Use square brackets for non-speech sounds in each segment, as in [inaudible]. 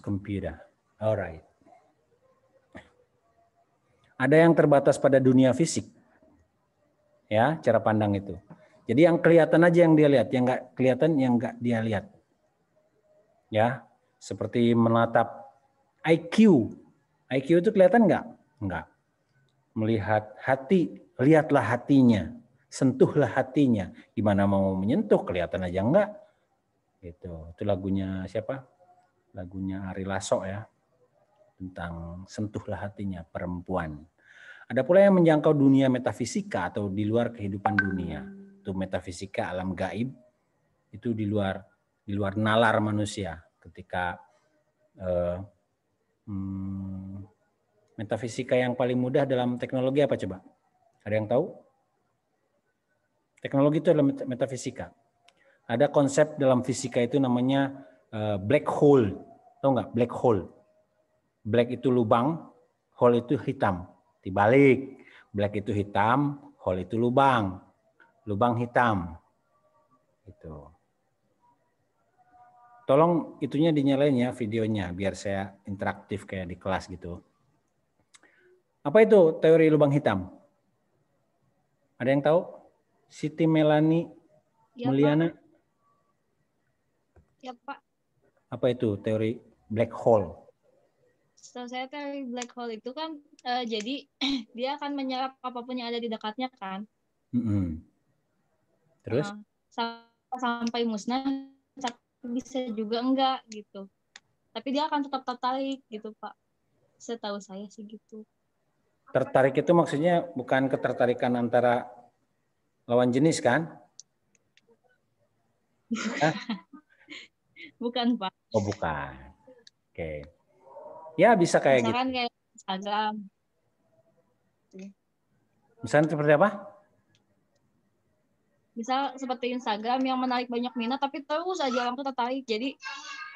computer. Alright. Ada yang terbatas pada dunia fisik. Ya, cara pandang itu. Jadi yang kelihatan aja yang dia lihat, yang nggak kelihatan yang nggak dia lihat. Ya, seperti menatap IQ. IQ itu kelihatan nggak? Nggak. Melihat hati, lihatlah hatinya, sentuhlah hatinya. Gimana mau menyentuh? Kelihatan aja nggak? Gitu. Itu lagunya siapa? lagunya Ari Lasso ya tentang sentuhlah hatinya perempuan. Ada pula yang menjangkau dunia metafisika atau di luar kehidupan dunia. Itu metafisika alam gaib itu di luar di luar nalar manusia ketika eh, hmm, metafisika yang paling mudah dalam teknologi apa coba? Ada yang tahu? Teknologi itu adalah metafisika. Ada konsep dalam fisika itu namanya Eh, black hole. Tahu nggak black hole? Black itu lubang, hole itu hitam. Dibalik. Black itu hitam, hole itu lubang. Lubang hitam. Itu. Tolong itunya dinyalain ya videonya biar saya interaktif kayak di kelas gitu. Apa itu teori lubang hitam? Ada yang tahu? Siti Melani ya, Mulyana? Pak. Ya Pak. Apa itu teori black hole? Setahu saya teori black hole itu kan uh, jadi [clears throat] dia akan menyerap apapun yang ada di dekatnya kan. Mm -hmm. Terus? Uh, sampai musnah bisa juga enggak gitu. Tapi dia akan tetap tertarik gitu Pak. Setahu saya sih gitu. Tertarik itu maksudnya bukan ketertarikan antara lawan jenis kan? [laughs] Bukan, Pak. Oh, bukan. Oke. Okay. Ya, bisa kayak Misalkan gitu. kayak Instagram. Misalnya seperti apa? Misal seperti Instagram yang menarik banyak minat, tapi terus aja orang tuh tertarik. Jadi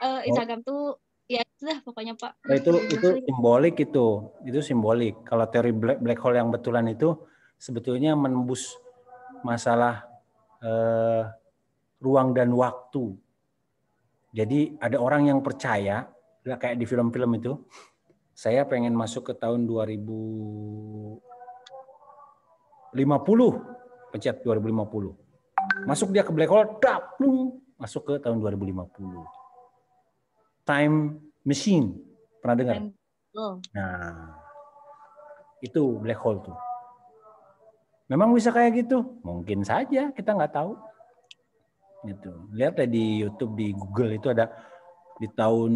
uh, Instagram oh. tuh ya itulah pokoknya Pak. Nah, itu itu simbolik itu, itu simbolik. Kalau teori black, black hole yang betulan itu sebetulnya menembus masalah eh, ruang dan waktu. Jadi ada orang yang percaya, kayak di film-film itu, saya pengen masuk ke tahun 2050, pencet 2050. Masuk dia ke black hole, dap, masuk ke tahun 2050. Time machine, pernah dengar? Nah, itu black hole tuh. Memang bisa kayak gitu? Mungkin saja, kita nggak tahu gitu. Lihat ya di YouTube di Google itu ada di tahun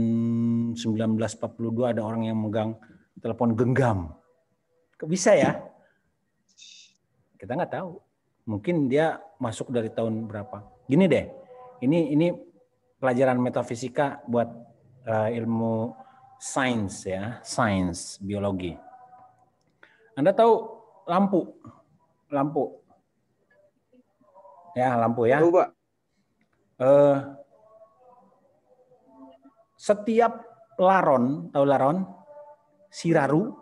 1942 ada orang yang megang telepon genggam. Kok bisa ya? Kita nggak tahu. Mungkin dia masuk dari tahun berapa. Gini deh, ini ini pelajaran metafisika buat uh, ilmu sains ya, sains biologi. Anda tahu lampu, lampu, ya lampu ya. Tahu Eh, setiap laron, tahu laron? Siraru.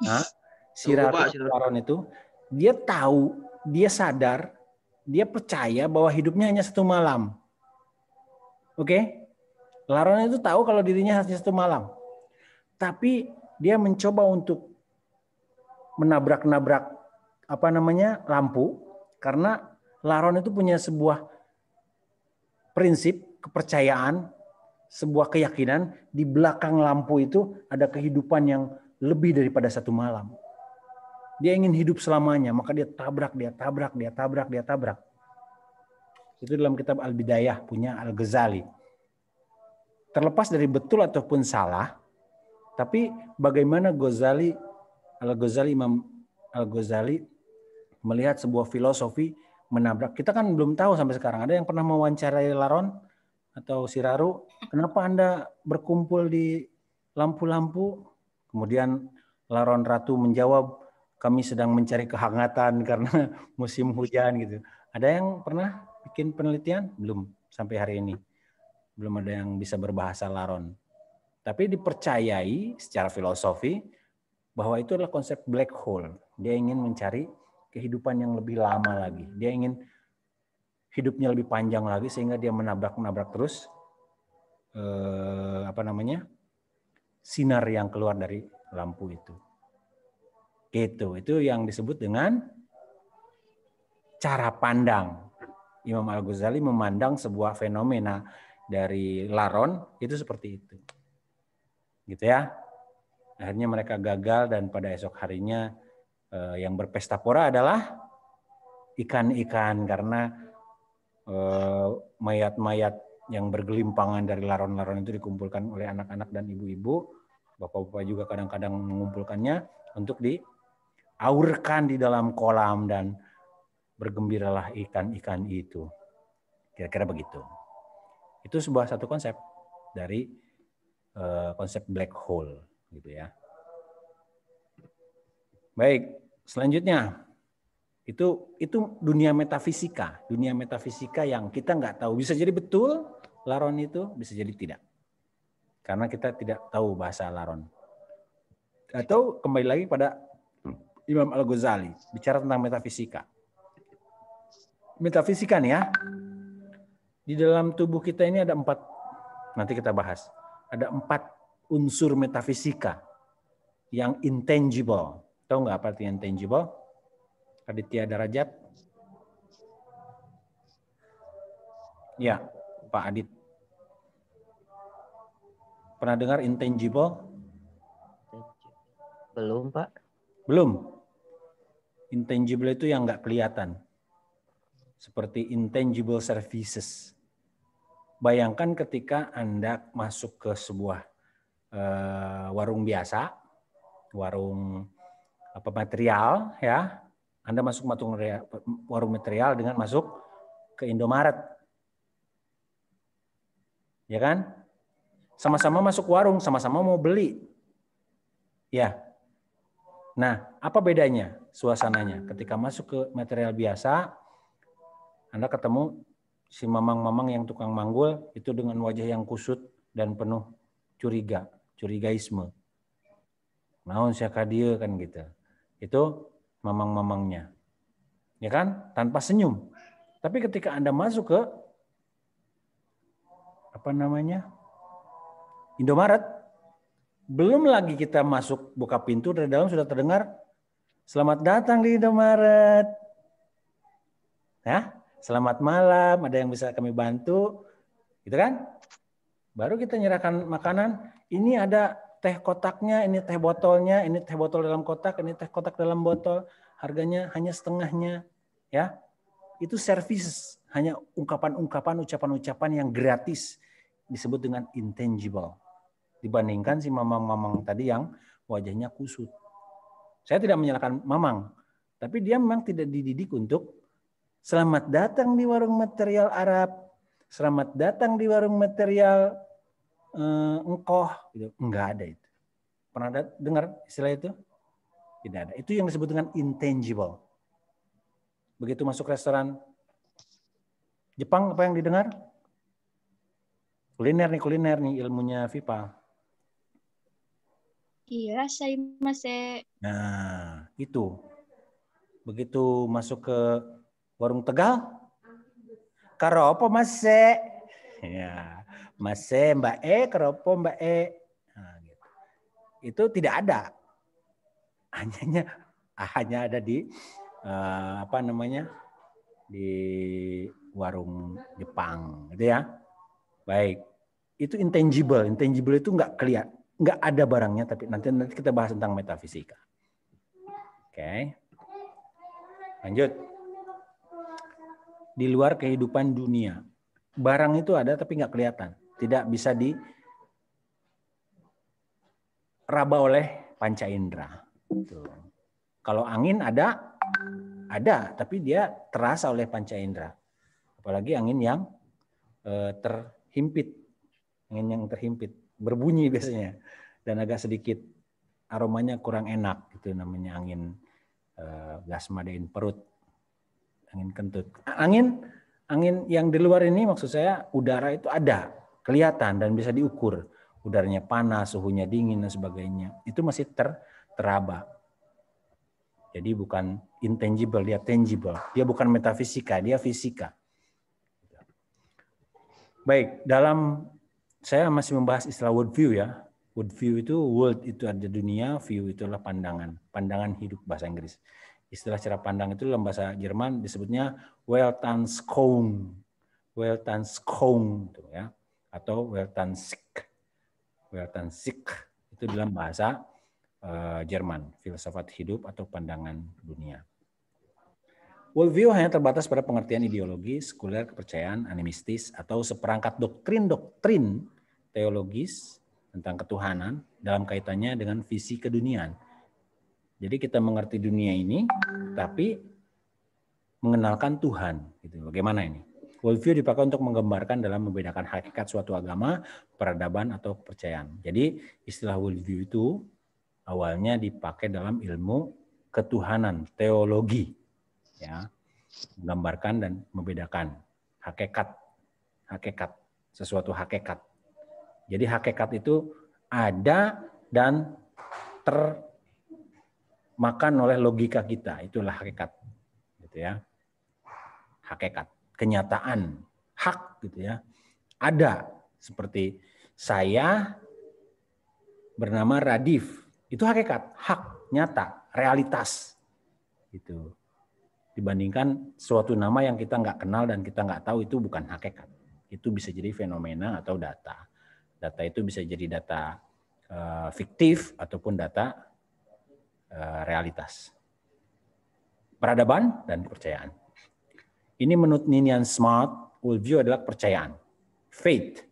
nah, Siraru, laron itu. Dia tahu, dia sadar, dia percaya bahwa hidupnya hanya satu malam. Oke? Okay? Laron itu tahu kalau dirinya hanya satu malam. Tapi dia mencoba untuk menabrak-nabrak apa namanya? lampu karena Laron itu punya sebuah prinsip, kepercayaan, sebuah keyakinan, di belakang lampu itu ada kehidupan yang lebih daripada satu malam. Dia ingin hidup selamanya, maka dia tabrak, dia tabrak, dia tabrak, dia tabrak. Itu dalam kitab Al-Bidayah punya Al-Ghazali. Terlepas dari betul ataupun salah, tapi bagaimana Ghazali Al-Ghazali Imam Al-Ghazali melihat sebuah filosofi menabrak. Kita kan belum tahu sampai sekarang. Ada yang pernah mewawancarai Laron atau Siraru? Kenapa Anda berkumpul di lampu-lampu? Kemudian Laron Ratu menjawab, kami sedang mencari kehangatan [laughs] karena musim hujan gitu. Ada yang pernah bikin penelitian? Belum sampai hari ini. Belum ada yang bisa berbahasa Laron. Tapi dipercayai secara filosofi bahwa itu adalah konsep black hole. Dia ingin mencari kehidupan yang lebih lama lagi. Dia ingin hidupnya lebih panjang lagi sehingga dia menabrak-menabrak terus eh, apa namanya sinar yang keluar dari lampu itu. Gitu, itu yang disebut dengan cara pandang. Imam Al-Ghazali memandang sebuah fenomena dari Laron itu seperti itu. Gitu ya. Akhirnya mereka gagal dan pada esok harinya eh, yang berpesta pora adalah ikan-ikan karena mayat eh, mayat-mayat yang bergelimpangan dari laron-laron itu dikumpulkan oleh anak-anak dan ibu-ibu, bapak-bapak juga kadang-kadang mengumpulkannya untuk diaurkan di dalam kolam dan bergembiralah ikan-ikan itu. Kira-kira begitu. Itu sebuah satu konsep dari eh, konsep black hole gitu ya. Baik, selanjutnya itu itu dunia metafisika, dunia metafisika yang kita nggak tahu bisa jadi betul laron itu bisa jadi tidak karena kita tidak tahu bahasa laron. Atau kembali lagi pada Imam Al Ghazali bicara tentang metafisika. Metafisika nih ya, di dalam tubuh kita ini ada empat, nanti kita bahas, ada empat unsur metafisika yang intangible, Tahu nggak apa artinya intangible? Aditya Darajat? Ya, Pak Adit. Pernah dengar intangible? Belum, Pak. Belum? Intangible itu yang nggak kelihatan. Seperti intangible services. Bayangkan ketika Anda masuk ke sebuah uh, warung biasa, warung apa material ya. Anda masuk warung material dengan masuk ke Indomaret. Ya kan? Sama-sama masuk warung, sama-sama mau beli. Ya. Nah, apa bedanya suasananya? Ketika masuk ke material biasa, Anda ketemu si mamang-mamang yang tukang manggul itu dengan wajah yang kusut dan penuh curiga, curigaisme. Naon sih dia kan gitu itu memang mamangnya Ya kan? Tanpa senyum. Tapi ketika Anda masuk ke apa namanya? Indomaret, belum lagi kita masuk buka pintu dari dalam sudah terdengar selamat datang di Indomaret. Ya, selamat malam, ada yang bisa kami bantu? Gitu kan? Baru kita nyerahkan makanan, ini ada teh kotaknya, ini teh botolnya, ini teh botol dalam kotak, ini teh kotak dalam botol, harganya hanya setengahnya, ya. Itu services, hanya ungkapan-ungkapan, ucapan-ucapan yang gratis disebut dengan intangible. Dibandingkan si mamang-mamang tadi yang wajahnya kusut. Saya tidak menyalahkan mamang, tapi dia memang tidak dididik untuk selamat datang di warung material Arab, selamat datang di warung material Eh, engkoh gitu. Enggak ada itu. Pernah ada, dengar istilah itu? Tidak ada. Itu yang disebut dengan intangible. Begitu masuk restoran Jepang apa yang didengar? Kuliner nih, kuliner nih ilmunya Vipa. Iya, saya masih. Nah, itu. Begitu masuk ke warung Tegal, karo apa masih? Ya. Mase Mbak E, keropo Mbak E. Nah, gitu. Itu tidak ada. Hanya hanya ada di uh, apa namanya? di warung Jepang gitu ya. Baik. Itu intangible. Intangible itu nggak kelihatan, nggak ada barangnya tapi nanti nanti kita bahas tentang metafisika. Oke. Okay. Lanjut. Di luar kehidupan dunia. Barang itu ada tapi nggak kelihatan tidak bisa diraba oleh panca indera. Gitu. Kalau angin ada, ada, tapi dia terasa oleh panca indera. Apalagi angin yang eh, terhimpit, angin yang terhimpit, berbunyi biasanya, dan agak sedikit aromanya kurang enak, itu namanya angin eh, madain perut, angin kentut, angin angin yang di luar ini maksud saya udara itu ada, kelihatan dan bisa diukur udaranya panas, suhunya dingin dan sebagainya. Itu masih ter, teraba. Jadi bukan intangible, dia tangible. Dia bukan metafisika, dia fisika. Baik, dalam saya masih membahas istilah world view ya. World view itu world itu ada dunia, view itulah pandangan, pandangan hidup bahasa Inggris. Istilah cara pandang itu dalam bahasa Jerman disebutnya Weltanschauung. Weltanschauung itu ya atau Weltansicht. Weltansicht itu dalam bahasa eh, Jerman, filsafat hidup atau pandangan dunia. Worldview hanya terbatas pada pengertian ideologi, sekuler, kepercayaan, animistis, atau seperangkat doktrin-doktrin teologis tentang ketuhanan dalam kaitannya dengan visi keduniaan. Jadi kita mengerti dunia ini, tapi mengenalkan Tuhan. Gitu. Bagaimana ini? worldview dipakai untuk menggambarkan dalam membedakan hakikat suatu agama, peradaban, atau kepercayaan. Jadi istilah worldview itu awalnya dipakai dalam ilmu ketuhanan, teologi. ya Menggambarkan dan membedakan hakikat. Hakikat, sesuatu hakikat. Jadi hakikat itu ada dan termakan oleh logika kita. Itulah hakikat. Gitu ya. Hakikat kenyataan, hak gitu ya. Ada seperti saya bernama Radif. Itu hakikat, hak, nyata, realitas. itu Dibandingkan suatu nama yang kita nggak kenal dan kita nggak tahu itu bukan hakikat. Itu bisa jadi fenomena atau data. Data itu bisa jadi data uh, fiktif ataupun data uh, realitas. Peradaban dan kepercayaan. Ini menurut Ninian Smart, worldview adalah kepercayaan, faith,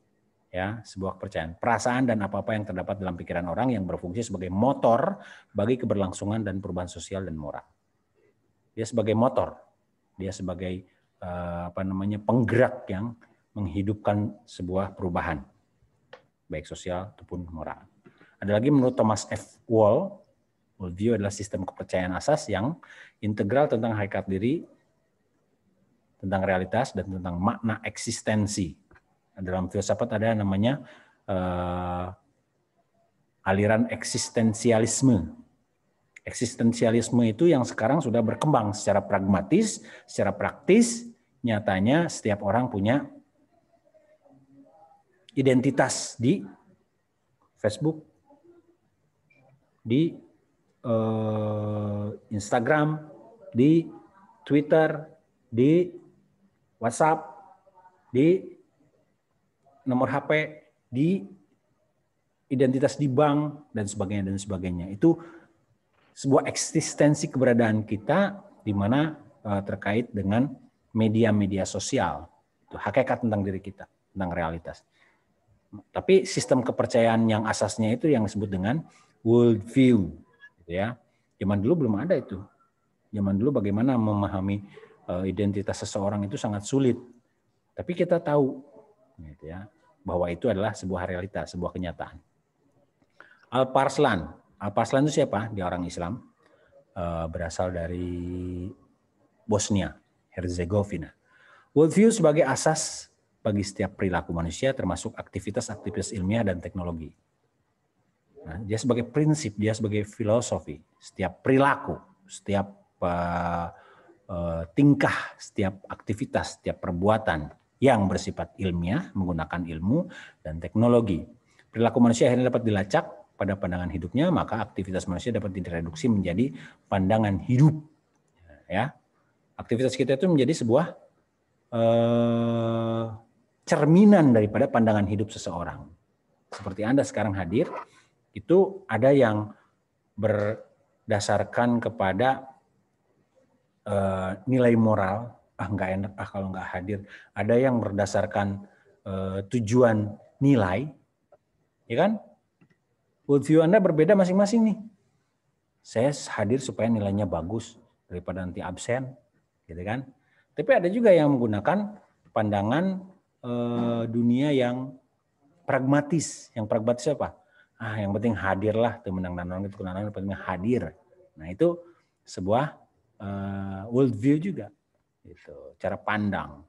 ya sebuah kepercayaan, perasaan dan apa-apa yang terdapat dalam pikiran orang yang berfungsi sebagai motor bagi keberlangsungan dan perubahan sosial dan moral. Dia sebagai motor, dia sebagai eh, apa namanya penggerak yang menghidupkan sebuah perubahan baik sosial ataupun moral. Ada lagi menurut Thomas F. Wall, worldview adalah sistem kepercayaan asas yang integral tentang hakikat diri tentang realitas dan tentang makna eksistensi. Nah, dalam filsafat ada namanya uh, aliran eksistensialisme. Eksistensialisme itu yang sekarang sudah berkembang secara pragmatis, secara praktis, nyatanya setiap orang punya identitas di Facebook, di eh, Instagram, di Twitter, di WhatsApp, di nomor HP, di identitas di bank dan sebagainya dan sebagainya. Itu sebuah eksistensi keberadaan kita di mana eh, terkait dengan media-media sosial. Itu hakikat tentang diri kita, tentang realitas. Tapi sistem kepercayaan yang asasnya itu yang disebut dengan world view, gitu ya. Zaman dulu belum ada itu. Zaman dulu bagaimana memahami Eh, identitas seseorang itu sangat sulit. Tapi kita tahu gitu ya, bahwa itu adalah sebuah realitas, sebuah kenyataan. Al-Parslan. Al-Parslan itu siapa? Dia orang Islam. Eh, berasal dari Bosnia, Herzegovina. Worldview sebagai asas bagi setiap perilaku manusia termasuk aktivitas-aktivitas ilmiah dan teknologi. Nah, dia sebagai prinsip, dia sebagai filosofi. Setiap perilaku, setiap eh, Eh, tingkah setiap aktivitas, setiap perbuatan yang bersifat ilmiah menggunakan ilmu dan teknologi. Perilaku manusia akhirnya dapat dilacak pada pandangan hidupnya, maka aktivitas manusia dapat direduksi menjadi pandangan hidup. Ya, aktivitas kita itu menjadi sebuah eh, cerminan daripada pandangan hidup seseorang. Seperti Anda sekarang hadir, itu ada yang berdasarkan kepada Eh, nilai moral ah nggak enak ah kalau nggak hadir ada yang berdasarkan uh, tujuan nilai ya kan worldview anda berbeda masing-masing nih saya hadir supaya nilainya bagus daripada nanti absen gitu kan tapi ada juga yang menggunakan pandangan uh, dunia yang pragmatis yang pragmatis siapa ah yang penting hadirlah temenang menang nanon itu penting hadir nah itu sebuah uh, world view juga, itu cara pandang.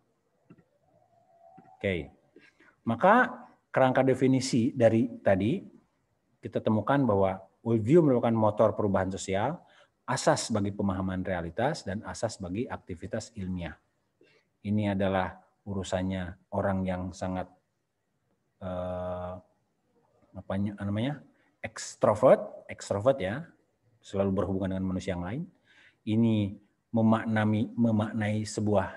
Oke, maka kerangka definisi dari tadi kita temukan bahwa worldview merupakan motor perubahan sosial, asas bagi pemahaman realitas dan asas bagi aktivitas ilmiah. Ini adalah urusannya orang yang sangat eh, apa namanya ekstrovert, ekstrovert ya, selalu berhubungan dengan manusia yang lain ini memaknai memaknai sebuah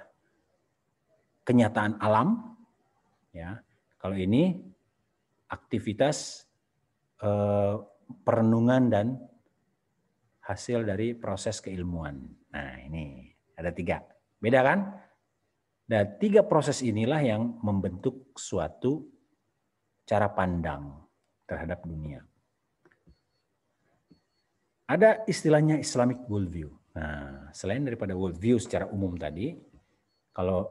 kenyataan alam ya. Kalau ini aktivitas eh, perenungan dan hasil dari proses keilmuan. Nah, ini ada tiga. Beda kan? Dan nah, tiga proses inilah yang membentuk suatu cara pandang terhadap dunia. Ada istilahnya Islamic worldview. Nah, selain daripada worldview secara umum tadi, kalau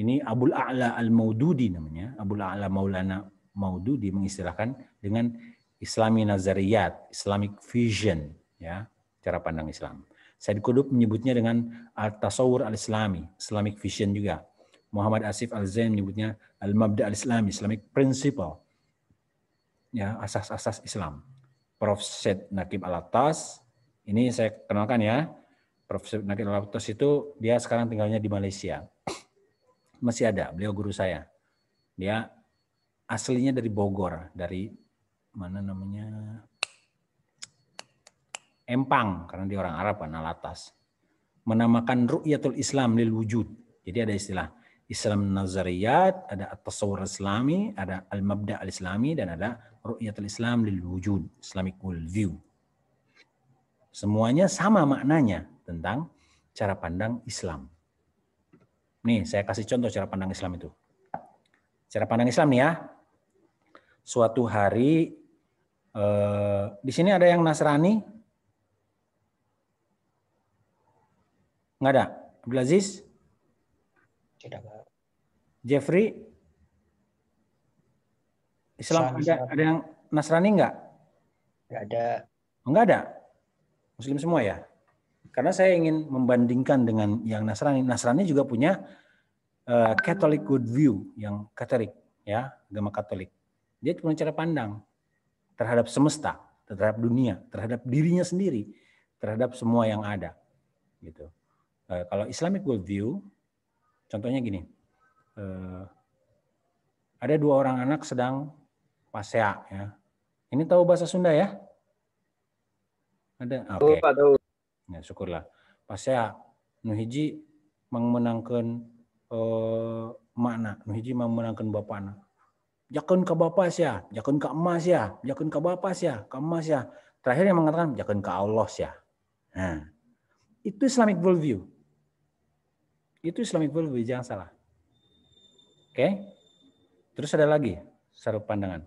ini Abu A'la Al-Maududi namanya, Abu A'la Maulana Maududi mengistilahkan dengan Islami Nazariyat, Islamic Vision, ya, cara pandang Islam. Said Qutb menyebutnya dengan Al-Tasawur Al-Islami, Islamic Vision juga. Muhammad Asif Al-Zain menyebutnya Al-Mabda Al-Islami, Islamic Principle. Ya, asas-asas Islam. Prof. Said Nakib Al-Atas ini saya kenalkan ya, Profesor Nakil Laptos itu dia sekarang tinggalnya di Malaysia. [clears throat] Masih ada, beliau guru saya. Dia aslinya dari Bogor, dari mana namanya Empang karena dia orang Arab kan Alatas menamakan ru'yatul Islam lil wujud. Jadi ada istilah Islam nazariyat, ada Tasawur islami, ada al-mabda al-islami dan ada ru'yatul Islam lil wujud, Islamic world view. Semuanya sama maknanya tentang cara pandang Islam. Nih, saya kasih contoh cara pandang Islam itu. Cara pandang Islam nih ya. Suatu hari eh, di sini ada yang Nasrani? Enggak ada. Abdul Aziz? Tidak. Jeffrey? Islam, ada ada yang Nasrani enggak? Enggak ada. Enggak oh, ada. Muslim semua ya. Karena saya ingin membandingkan dengan yang Nasrani. Nasrani juga punya uh, Catholic good view yang Katolik ya, agama Katolik. Dia punya cara pandang terhadap semesta, terhadap dunia, terhadap dirinya sendiri, terhadap semua yang ada. Gitu. Uh, kalau Islamic good view contohnya gini. Uh, ada dua orang anak sedang pasea ya. Ini tahu bahasa Sunda ya? Ada? Ah, oke. Okay. Oh, ya, syukurlah. Pas ya nuhiji memenangkan uh, eh, makna, nuhiji memenangkan anak. Jakun ke bapak ya, jakun ke emas ya, jakun ke bapak ya, ke emas ya. Terakhir yang mengatakan jakun ke Allah ya. Nah, itu Islamic worldview. Itu Islamic worldview, jangan salah. Oke? Okay? Terus ada lagi satu pandangan.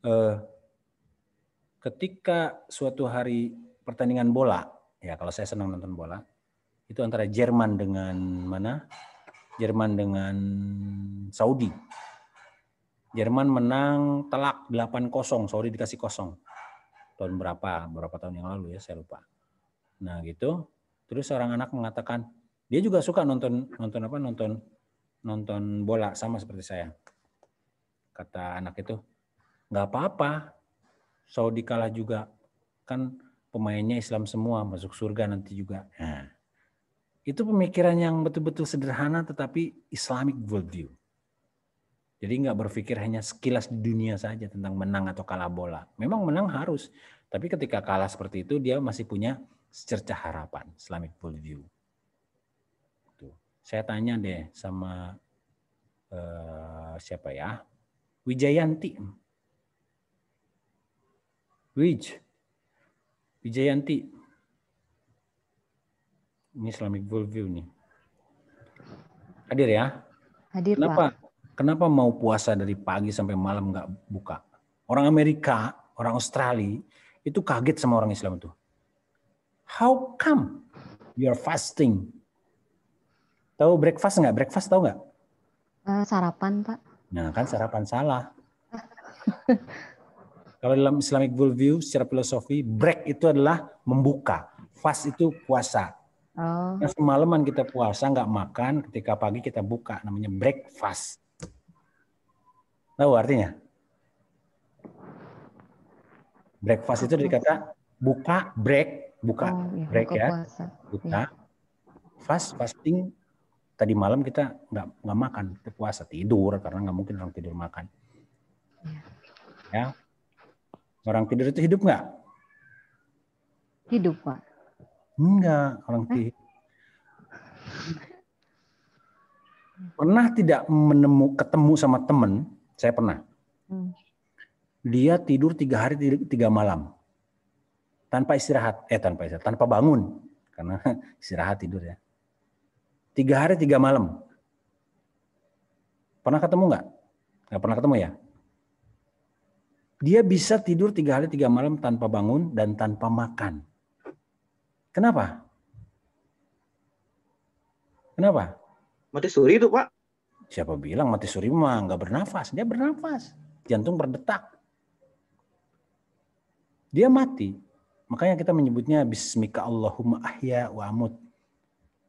Uh, ketika suatu hari pertandingan bola, ya kalau saya senang nonton bola, itu antara Jerman dengan mana? Jerman dengan Saudi. Jerman menang telak 8-0, Saudi dikasih kosong. Tahun berapa? Berapa tahun yang lalu ya, saya lupa. Nah, gitu. Terus seorang anak mengatakan, dia juga suka nonton nonton apa? Nonton nonton bola sama seperti saya. Kata anak itu, nggak apa-apa, Saudi kalah juga. Kan pemainnya Islam semua masuk surga nanti juga. Nah, itu pemikiran yang betul-betul sederhana tetapi Islamic worldview. Jadi nggak berpikir hanya sekilas di dunia saja tentang menang atau kalah bola. Memang menang harus, tapi ketika kalah seperti itu dia masih punya secerca harapan, Islamic worldview. Tuh. Saya tanya deh sama uh, siapa ya, Wijayanti. Wij Wijayanti. Ini Islamic worldview nih. Hadir ya? Hadir, Kenapa? Pak. Kenapa mau puasa dari pagi sampai malam nggak buka? Orang Amerika, orang Australia itu kaget sama orang Islam itu. How come you are fasting? Tahu breakfast nggak? Breakfast tahu nggak? Uh, sarapan, Pak. Nah, kan sarapan salah. [laughs] Kalau dalam Islamic worldview secara filosofi, break itu adalah membuka, fast itu puasa. Oh. Nah, semalaman kita puasa nggak makan, ketika pagi kita buka namanya breakfast. Tahu artinya? Breakfast itu dari kata buka, break, buka, oh, iya, break buka ya, puasa. buka, iya. fast, fasting. Tadi malam kita nggak nggak makan, kita puasa tidur karena nggak mungkin orang tidur makan. Iya. Ya, Orang tidur itu hidup nggak? Hidup, Pak. Enggak, orang tidur. Pernah tidak menemu, ketemu sama teman? Saya pernah. Hmm. Dia tidur tiga hari, tiga malam. Tanpa istirahat. Eh, tanpa istirahat. Tanpa bangun. Karena [laughs] istirahat tidur ya. Tiga hari, tiga malam. Pernah ketemu nggak? Nggak pernah ketemu ya? dia bisa tidur tiga hari tiga malam tanpa bangun dan tanpa makan. Kenapa? Kenapa? Mati suri itu pak? Siapa bilang mati suri mah nggak bernafas? Dia bernafas, jantung berdetak. Dia mati. Makanya kita menyebutnya Bismika Allahumma ahya wa amut.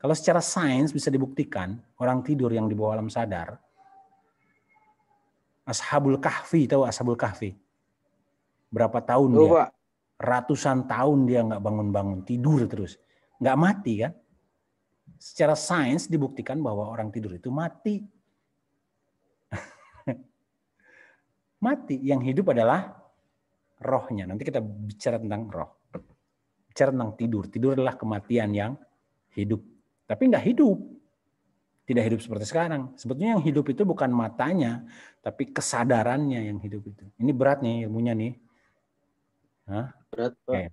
Kalau secara sains bisa dibuktikan orang tidur yang di bawah alam sadar, Ashabul Kahfi tahu Ashabul Kahfi? berapa tahun Lupa. dia? Ratusan tahun dia nggak bangun-bangun, tidur terus. Nggak mati kan? Secara sains dibuktikan bahwa orang tidur itu mati. [laughs] mati. Yang hidup adalah rohnya. Nanti kita bicara tentang roh. Bicara tentang tidur. Tidur adalah kematian yang hidup. Tapi nggak hidup. Tidak hidup seperti sekarang. Sebetulnya yang hidup itu bukan matanya, tapi kesadarannya yang hidup itu. Ini berat nih ilmunya nih. Hah? Berat, Pak. Okay.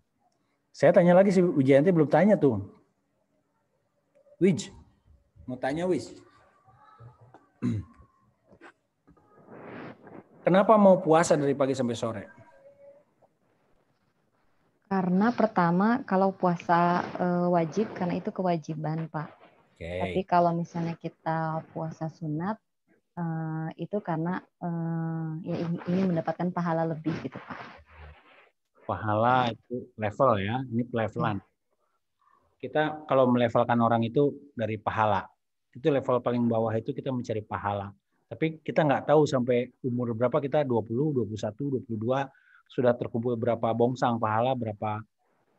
Saya tanya lagi si Wijayanti belum tanya tuh. Wij, mau tanya Wij. [clears throat] Kenapa mau puasa dari pagi sampai sore? Karena pertama kalau puasa eh, wajib karena itu kewajiban Pak. Okay. Tapi kalau misalnya kita puasa sunat eh, itu karena e, mendapatkan pahala lebih gitu Pak pahala hmm. itu level ya, ini levelan. Hmm. Kita kalau melevelkan orang itu dari pahala. Itu level paling bawah itu kita mencari pahala. Tapi kita nggak tahu sampai umur berapa kita 20, 21, 22 sudah terkumpul berapa bongsang pahala, berapa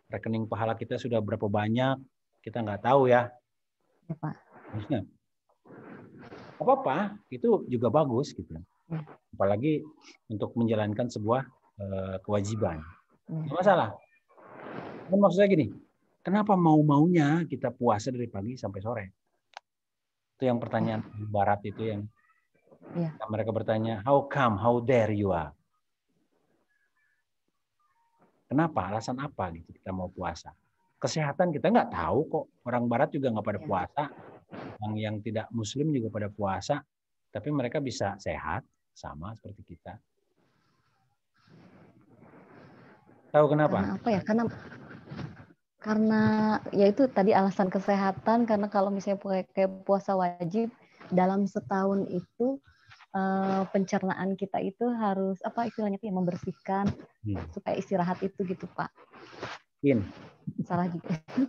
rekening pahala kita sudah berapa banyak, kita nggak tahu ya. apa iya, apa-apa, itu juga bagus gitu. Hmm. Apalagi untuk menjalankan sebuah eh, kewajiban. Gak hmm. masalah. Dan maksudnya gini, kenapa mau-maunya kita puasa dari pagi sampai sore? Itu yang pertanyaan hmm. barat itu yang ya. mereka bertanya, how come, how dare you are? Kenapa? Alasan apa gitu kita mau puasa? Kesehatan kita nggak tahu kok. Orang Barat juga nggak pada iya. puasa. Yang yang tidak Muslim juga pada puasa. Tapi mereka bisa sehat sama seperti kita. Tahu kenapa? Karena apa ya? Karena karena ya itu tadi alasan kesehatan karena kalau misalnya kayak puasa wajib dalam setahun itu uh, pencernaan kita itu harus apa istilahnya ya membersihkan hmm. supaya istirahat itu gitu pak. In. Salah juga. [laughs]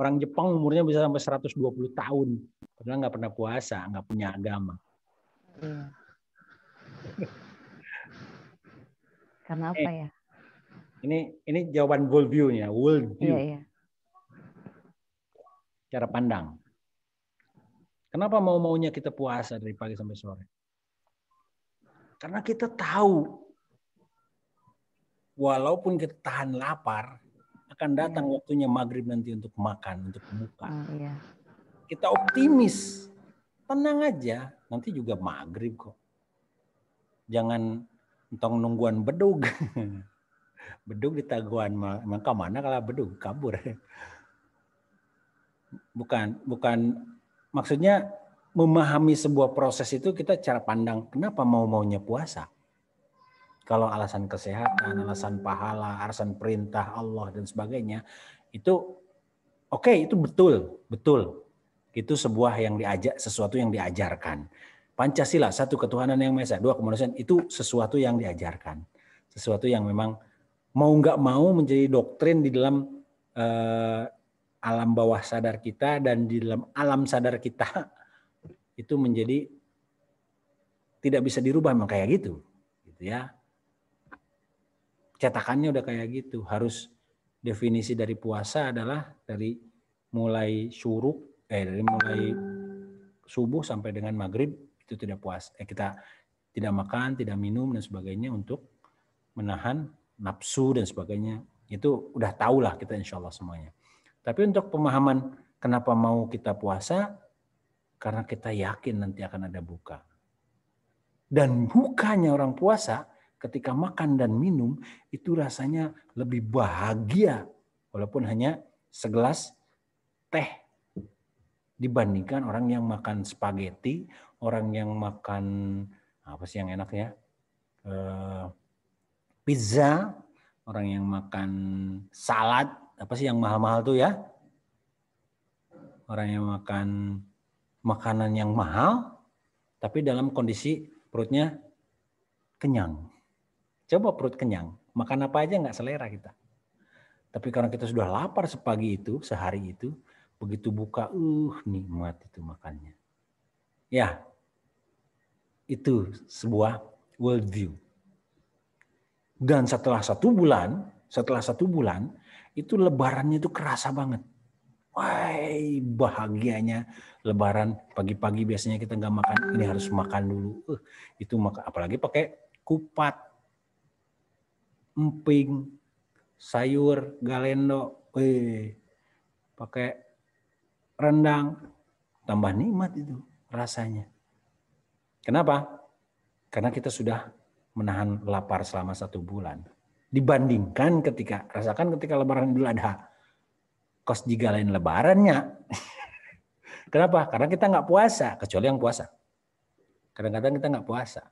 Orang Jepang umurnya bisa sampai 120 tahun padahal nggak pernah puasa, nggak punya agama. Hmm. Karena eh, apa ya? Ini ini jawaban worldview nya world Iya, iya. Cara pandang. Kenapa mau-maunya kita puasa dari pagi sampai sore? Karena kita tahu walaupun kita tahan lapar akan iya. datang iya. waktunya maghrib nanti untuk makan, untuk buka. Oh, iya. Kita optimis. Tenang aja, nanti juga maghrib kok. Jangan Entong nungguan bedug. [laughs] bedug ditaguan maka mana kalau bedug kabur. Bukan bukan maksudnya memahami sebuah proses itu kita cara pandang kenapa mau maunya puasa. Kalau alasan kesehatan, alasan pahala, alasan perintah Allah dan sebagainya itu oke okay, itu betul betul itu sebuah yang diajak sesuatu yang diajarkan Pancasila, satu ketuhanan yang Maha Esa, dua kemanusiaan itu sesuatu yang diajarkan, sesuatu yang memang mau nggak mau menjadi doktrin di dalam eh, alam bawah sadar kita dan di dalam alam sadar kita [laughs] itu menjadi tidak bisa dirubah memang kayak gitu, gitu ya. Cetakannya udah kayak gitu, harus definisi dari puasa adalah dari mulai syuruk, eh dari mulai subuh sampai dengan maghrib itu tidak puas eh, kita tidak makan tidak minum dan sebagainya untuk menahan nafsu dan sebagainya itu udah tahulah kita insya Allah semuanya tapi untuk pemahaman kenapa mau kita puasa karena kita yakin nanti akan ada buka dan bukanya orang puasa ketika makan dan minum itu rasanya lebih bahagia walaupun hanya segelas teh dibandingkan orang yang makan spaghetti, orang yang makan apa sih yang enak ya? Eh, pizza, orang yang makan salad, apa sih yang mahal-mahal tuh ya? Orang yang makan makanan yang mahal, tapi dalam kondisi perutnya kenyang. Coba perut kenyang, makan apa aja nggak selera kita. Tapi karena kita sudah lapar sepagi itu, sehari itu, Begitu buka, uh nikmat itu makannya. Ya, itu sebuah world view. Dan setelah satu bulan, setelah satu bulan, itu lebarannya itu kerasa banget. Wah, bahagianya lebaran pagi-pagi biasanya kita nggak makan ini harus makan dulu uh, itu maka apalagi pakai kupat emping sayur galendo eh pakai rendang, tambah nikmat itu rasanya. Kenapa? Karena kita sudah menahan lapar selama satu bulan. Dibandingkan ketika, rasakan ketika lebaran dulu ada Kos jika lain lebarannya. [laughs] Kenapa? Karena kita nggak puasa, kecuali yang puasa. Kadang-kadang kita nggak puasa.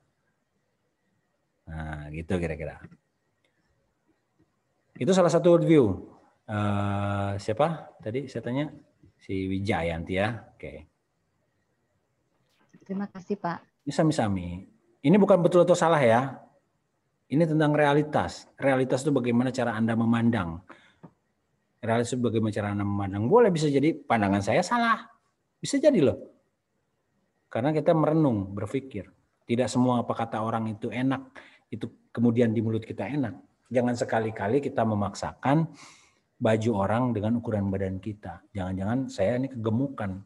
Nah, gitu kira-kira. Itu salah satu view. Uh, siapa tadi saya tanya? si Wijayanti ya. Oke. Okay. Terima kasih Pak. Ini sami-sami. Ini bukan betul atau salah ya. Ini tentang realitas. Realitas itu bagaimana cara Anda memandang. Realitas itu bagaimana cara Anda memandang. Boleh bisa jadi pandangan saya salah. Bisa jadi loh. Karena kita merenung, berpikir. Tidak semua apa kata orang itu enak. Itu kemudian di mulut kita enak. Jangan sekali-kali kita memaksakan baju orang dengan ukuran badan kita. Jangan-jangan saya ini kegemukan,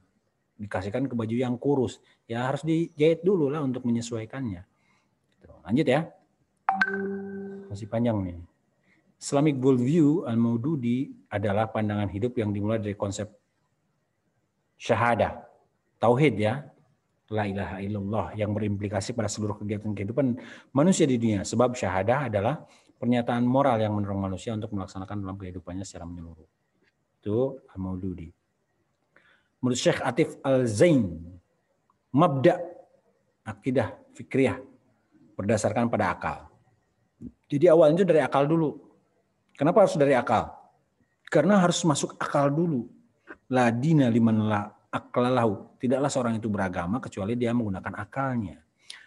dikasihkan ke baju yang kurus. Ya harus dijahit dulu lah untuk menyesuaikannya. Gitu. Lanjut ya. Masih panjang nih. Islamic worldview Al-Maududi adalah pandangan hidup yang dimulai dari konsep syahadah, tauhid ya, la ilaha illallah yang berimplikasi pada seluruh kegiatan kehidupan manusia di dunia. Sebab syahadah adalah pernyataan moral yang mendorong manusia untuk melaksanakan dalam kehidupannya secara menyeluruh. Itu Al-Maududi. Menurut Syekh Atif Al-Zain, mabda akidah fikriyah berdasarkan pada akal. Jadi awalnya itu dari akal dulu. Kenapa harus dari akal? Karena harus masuk akal dulu. La dina liman la aklalahu. Tidaklah seorang itu beragama kecuali dia menggunakan akalnya.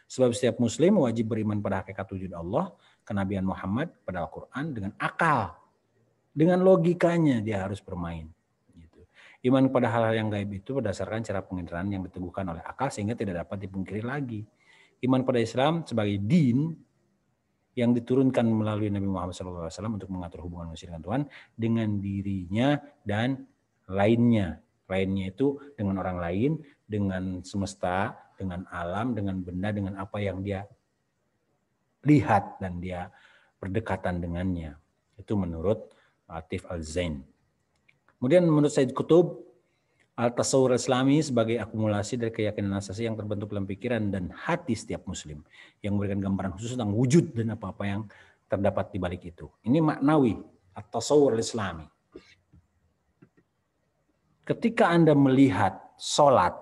Sebab setiap muslim wajib beriman pada hakikat wujud Allah kenabian Muhammad pada Al-Quran dengan akal. Dengan logikanya dia harus bermain. Gitu. Iman kepada hal-hal yang gaib itu berdasarkan cara penginderaan yang diteguhkan oleh akal sehingga tidak dapat dipungkiri lagi. Iman pada Islam sebagai din yang diturunkan melalui Nabi Muhammad SAW untuk mengatur hubungan manusia dengan Tuhan dengan dirinya dan lainnya. Lainnya itu dengan orang lain, dengan semesta, dengan alam, dengan benda, dengan apa yang dia lihat dan dia berdekatan dengannya. Itu menurut Atif Al-Zain. Kemudian menurut Said Kutub, Al-Tasawur Islami sebagai akumulasi dari keyakinan asasi yang terbentuk dalam pikiran dan hati setiap muslim yang memberikan gambaran khusus tentang wujud dan apa-apa yang terdapat di balik itu. Ini maknawi Al tasawur Islami. Ketika Anda melihat sholat,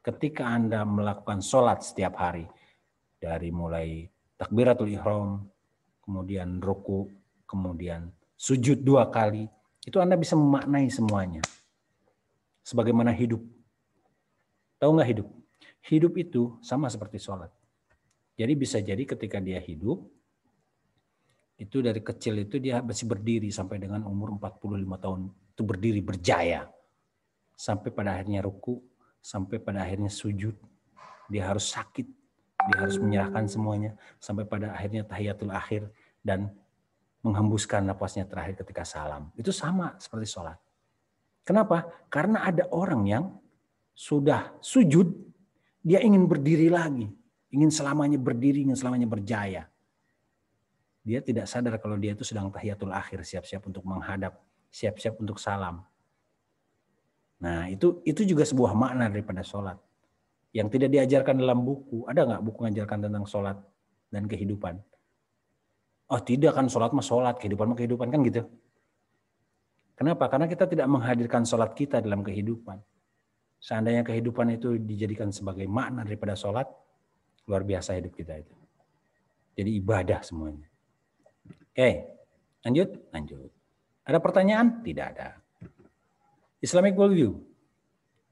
ketika Anda melakukan sholat setiap hari, dari mulai takbiratul ihram, kemudian ruku, kemudian sujud dua kali, itu Anda bisa memaknai semuanya. Sebagaimana hidup. Tahu nggak hidup? Hidup itu sama seperti sholat. Jadi bisa jadi ketika dia hidup, itu dari kecil itu dia masih berdiri sampai dengan umur 45 tahun. Itu berdiri berjaya. Sampai pada akhirnya ruku, sampai pada akhirnya sujud. Dia harus sakit, dia harus menyerahkan semuanya sampai pada akhirnya tahiyatul akhir dan menghembuskan napasnya terakhir ketika salam. Itu sama seperti sholat. Kenapa? Karena ada orang yang sudah sujud, dia ingin berdiri lagi. Ingin selamanya berdiri, ingin selamanya berjaya. Dia tidak sadar kalau dia itu sedang tahiyatul akhir, siap-siap untuk menghadap, siap-siap untuk salam. Nah, itu itu juga sebuah makna daripada sholat yang tidak diajarkan dalam buku, ada nggak buku mengajarkan tentang sholat dan kehidupan? Oh tidak kan sholat mah sholat, kehidupan mah kehidupan kan gitu. Kenapa? Karena kita tidak menghadirkan sholat kita dalam kehidupan. Seandainya kehidupan itu dijadikan sebagai makna daripada sholat, luar biasa hidup kita itu. Jadi ibadah semuanya. Oke, lanjut, lanjut. Ada pertanyaan? Tidak ada. Islamic worldview,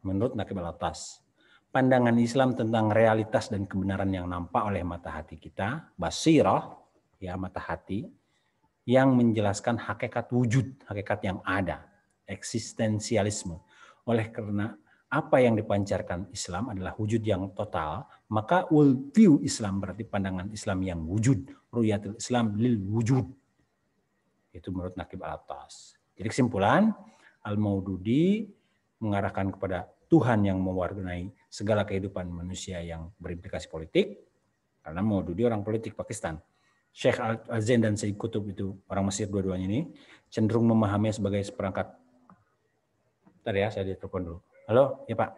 menurut Nakib Al-Atas pandangan Islam tentang realitas dan kebenaran yang nampak oleh mata hati kita, basirah, ya mata hati, yang menjelaskan hakikat wujud, hakikat yang ada, eksistensialisme. Oleh karena apa yang dipancarkan Islam adalah wujud yang total, maka worldview Islam berarti pandangan Islam yang wujud, ruyatul Islam lil wujud. Itu menurut Nakib al atas Jadi kesimpulan, Al-Maududi mengarahkan kepada Tuhan yang mewarnai segala kehidupan manusia yang berimplikasi politik, karena mau duduk orang politik Pakistan. Syekh Al-Zain dan Syekh Kutub itu orang Mesir dua-duanya ini cenderung memahami sebagai seperangkat. Bentar ya, saya ditelepon dulu. Halo, ya Pak.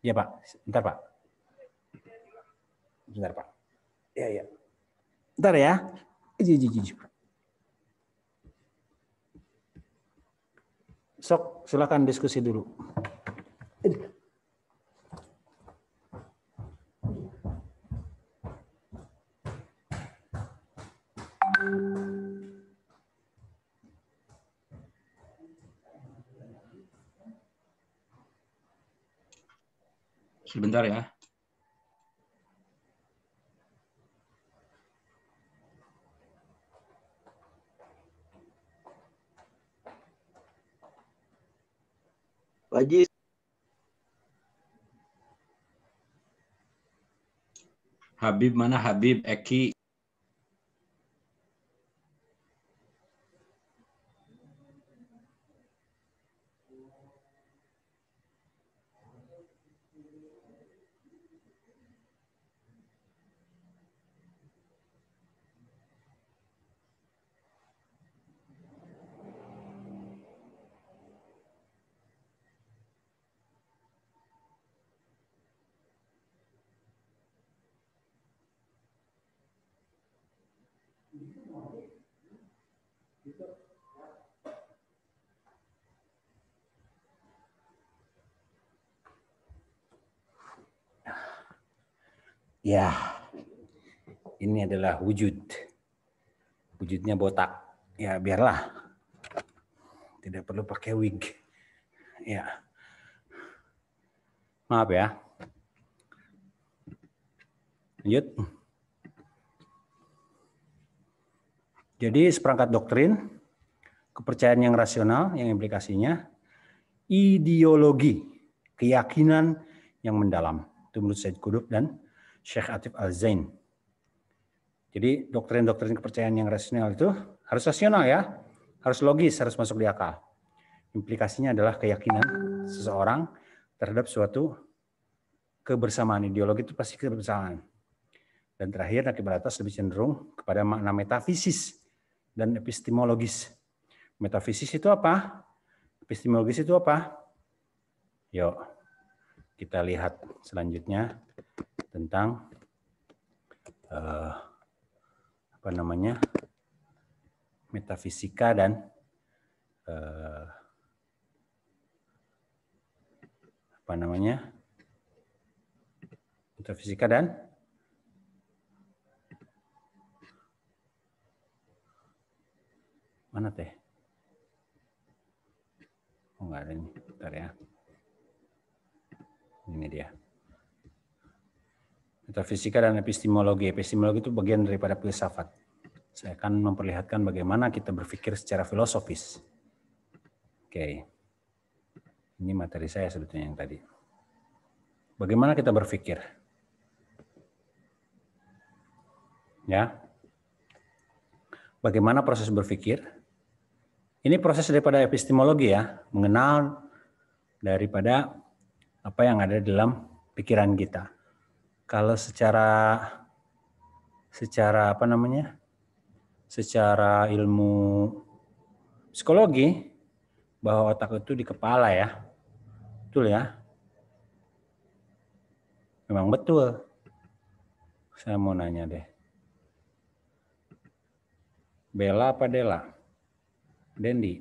Ya Pak, bentar Pak. Bentar Pak. Ya, ya. Bentar ya. Sok, silakan diskusi dulu. Sebentar ya. Wajib Habib mana Habib Eki Ya, ini adalah wujud. Wujudnya botak. Ya, biarlah. Tidak perlu pakai wig. Ya. Maaf ya. Lanjut. Jadi seperangkat doktrin, kepercayaan yang rasional yang implikasinya, ideologi, keyakinan yang mendalam. Itu menurut Said Kudub dan Syekh Atif Al-Zain. Jadi doktrin-doktrin kepercayaan yang rasional itu harus rasional ya, harus logis, harus masuk di akal. Implikasinya adalah keyakinan seseorang terhadap suatu kebersamaan ideologi itu pasti kebersamaan. Dan terakhir akibat atas lebih cenderung kepada makna metafisis dan epistemologis. Metafisis itu apa? Epistemologis itu apa? Yuk, kita lihat selanjutnya tentang uh, apa namanya metafisika dan uh, apa namanya metafisika dan mana teh oh nggak ada nih ntar ya ini dia metafisika dan epistemologi. Epistemologi itu bagian daripada filsafat. Saya akan memperlihatkan bagaimana kita berpikir secara filosofis. Oke. Ini materi saya sebetulnya yang tadi. Bagaimana kita berpikir? Ya. Bagaimana proses berpikir? Ini proses daripada epistemologi ya, mengenal daripada apa yang ada dalam pikiran kita kalau secara secara apa namanya? secara ilmu psikologi bahwa otak itu di kepala ya. Betul ya? Memang betul. Saya mau nanya deh. Bella apa Dela? Dendi.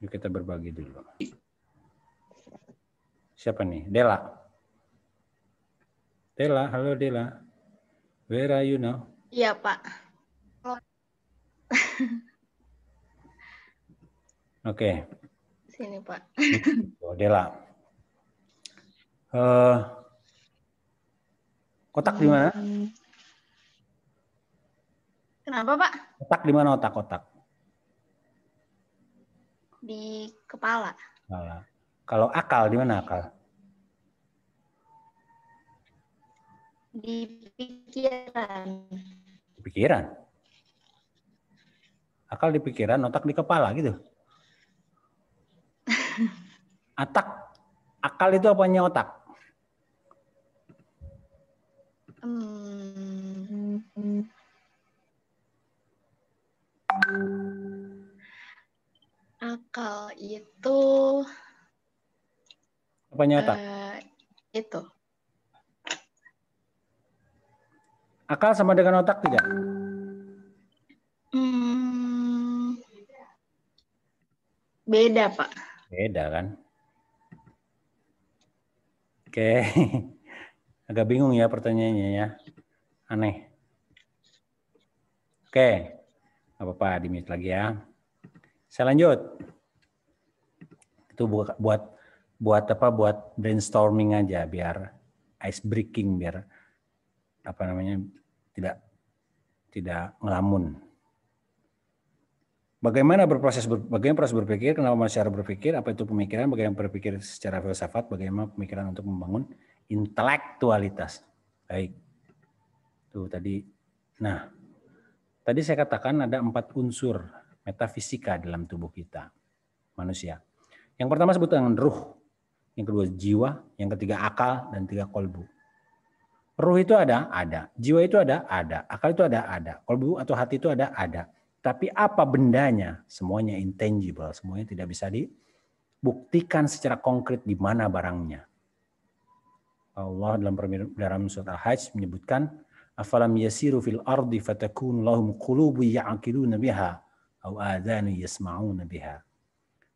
Yuk kita berbagi dulu. Siapa nih? Dela. Dela, halo Dela. Where are you now? Iya, Pak. [laughs] Oke. Okay. Sini, Pak. Oh, Dela. Uh, eh, kotak di mana? Kenapa, Pak? Kotak di mana otak-otak? Di kepala. Kepala. Kalau akal di mana akal? Di pikiran. Di pikiran? Akal di pikiran, otak di kepala gitu? [laughs] Atak, akal itu apanya otak? Hmm. Akal itu apanya otak? Uh, itu Akal sama dengan otak tidak? Hmm, beda, Pak. Beda kan? Oke. [laughs] Agak bingung ya pertanyaannya ya. Aneh. Oke. apa-apa, dimit lagi ya. Saya lanjut. Itu buat buat apa? Buat brainstorming aja biar ice breaking biar apa namanya tidak tidak ngelamun. Bagaimana berproses bagaimana proses berpikir, kenapa manusia berpikir, apa itu pemikiran, bagaimana berpikir secara filsafat, bagaimana pemikiran untuk membangun intelektualitas. Baik. Tuh tadi. Nah, tadi saya katakan ada empat unsur metafisika dalam tubuh kita manusia. Yang pertama sebut dengan ruh, yang kedua jiwa, yang ketiga akal dan tiga kolbu. Ruh itu ada, ada. Jiwa itu ada, ada. Akal itu ada, ada. Kolbu atau hati itu ada, ada. Tapi apa bendanya? Semuanya intangible, semuanya tidak bisa dibuktikan secara konkret di mana barangnya. Allah dalam dalam surat Al-Hajj menyebutkan afalam yasiru fil ardi fatakun lahum qulubu ya'qiluna biha au adhanu yasma'una biha.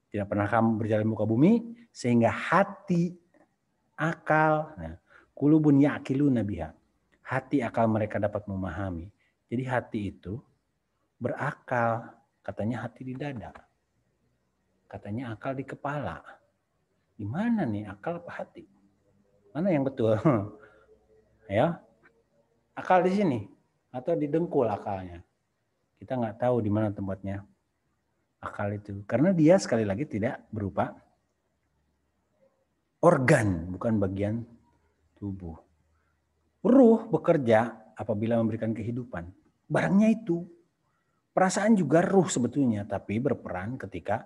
Tidak pernah kamu berjalan muka bumi sehingga hati, akal, nah, Kulubun yakilu nabiha. Hati akal mereka dapat memahami. Jadi hati itu berakal. Katanya hati di dada. Katanya akal di kepala. Gimana nih akal apa hati? Mana yang betul? [laughs] ya. Akal di sini atau di dengkul akalnya. Kita nggak tahu di mana tempatnya akal itu. Karena dia sekali lagi tidak berupa organ, bukan bagian tubuh. Ruh bekerja apabila memberikan kehidupan. Barangnya itu. Perasaan juga ruh sebetulnya, tapi berperan ketika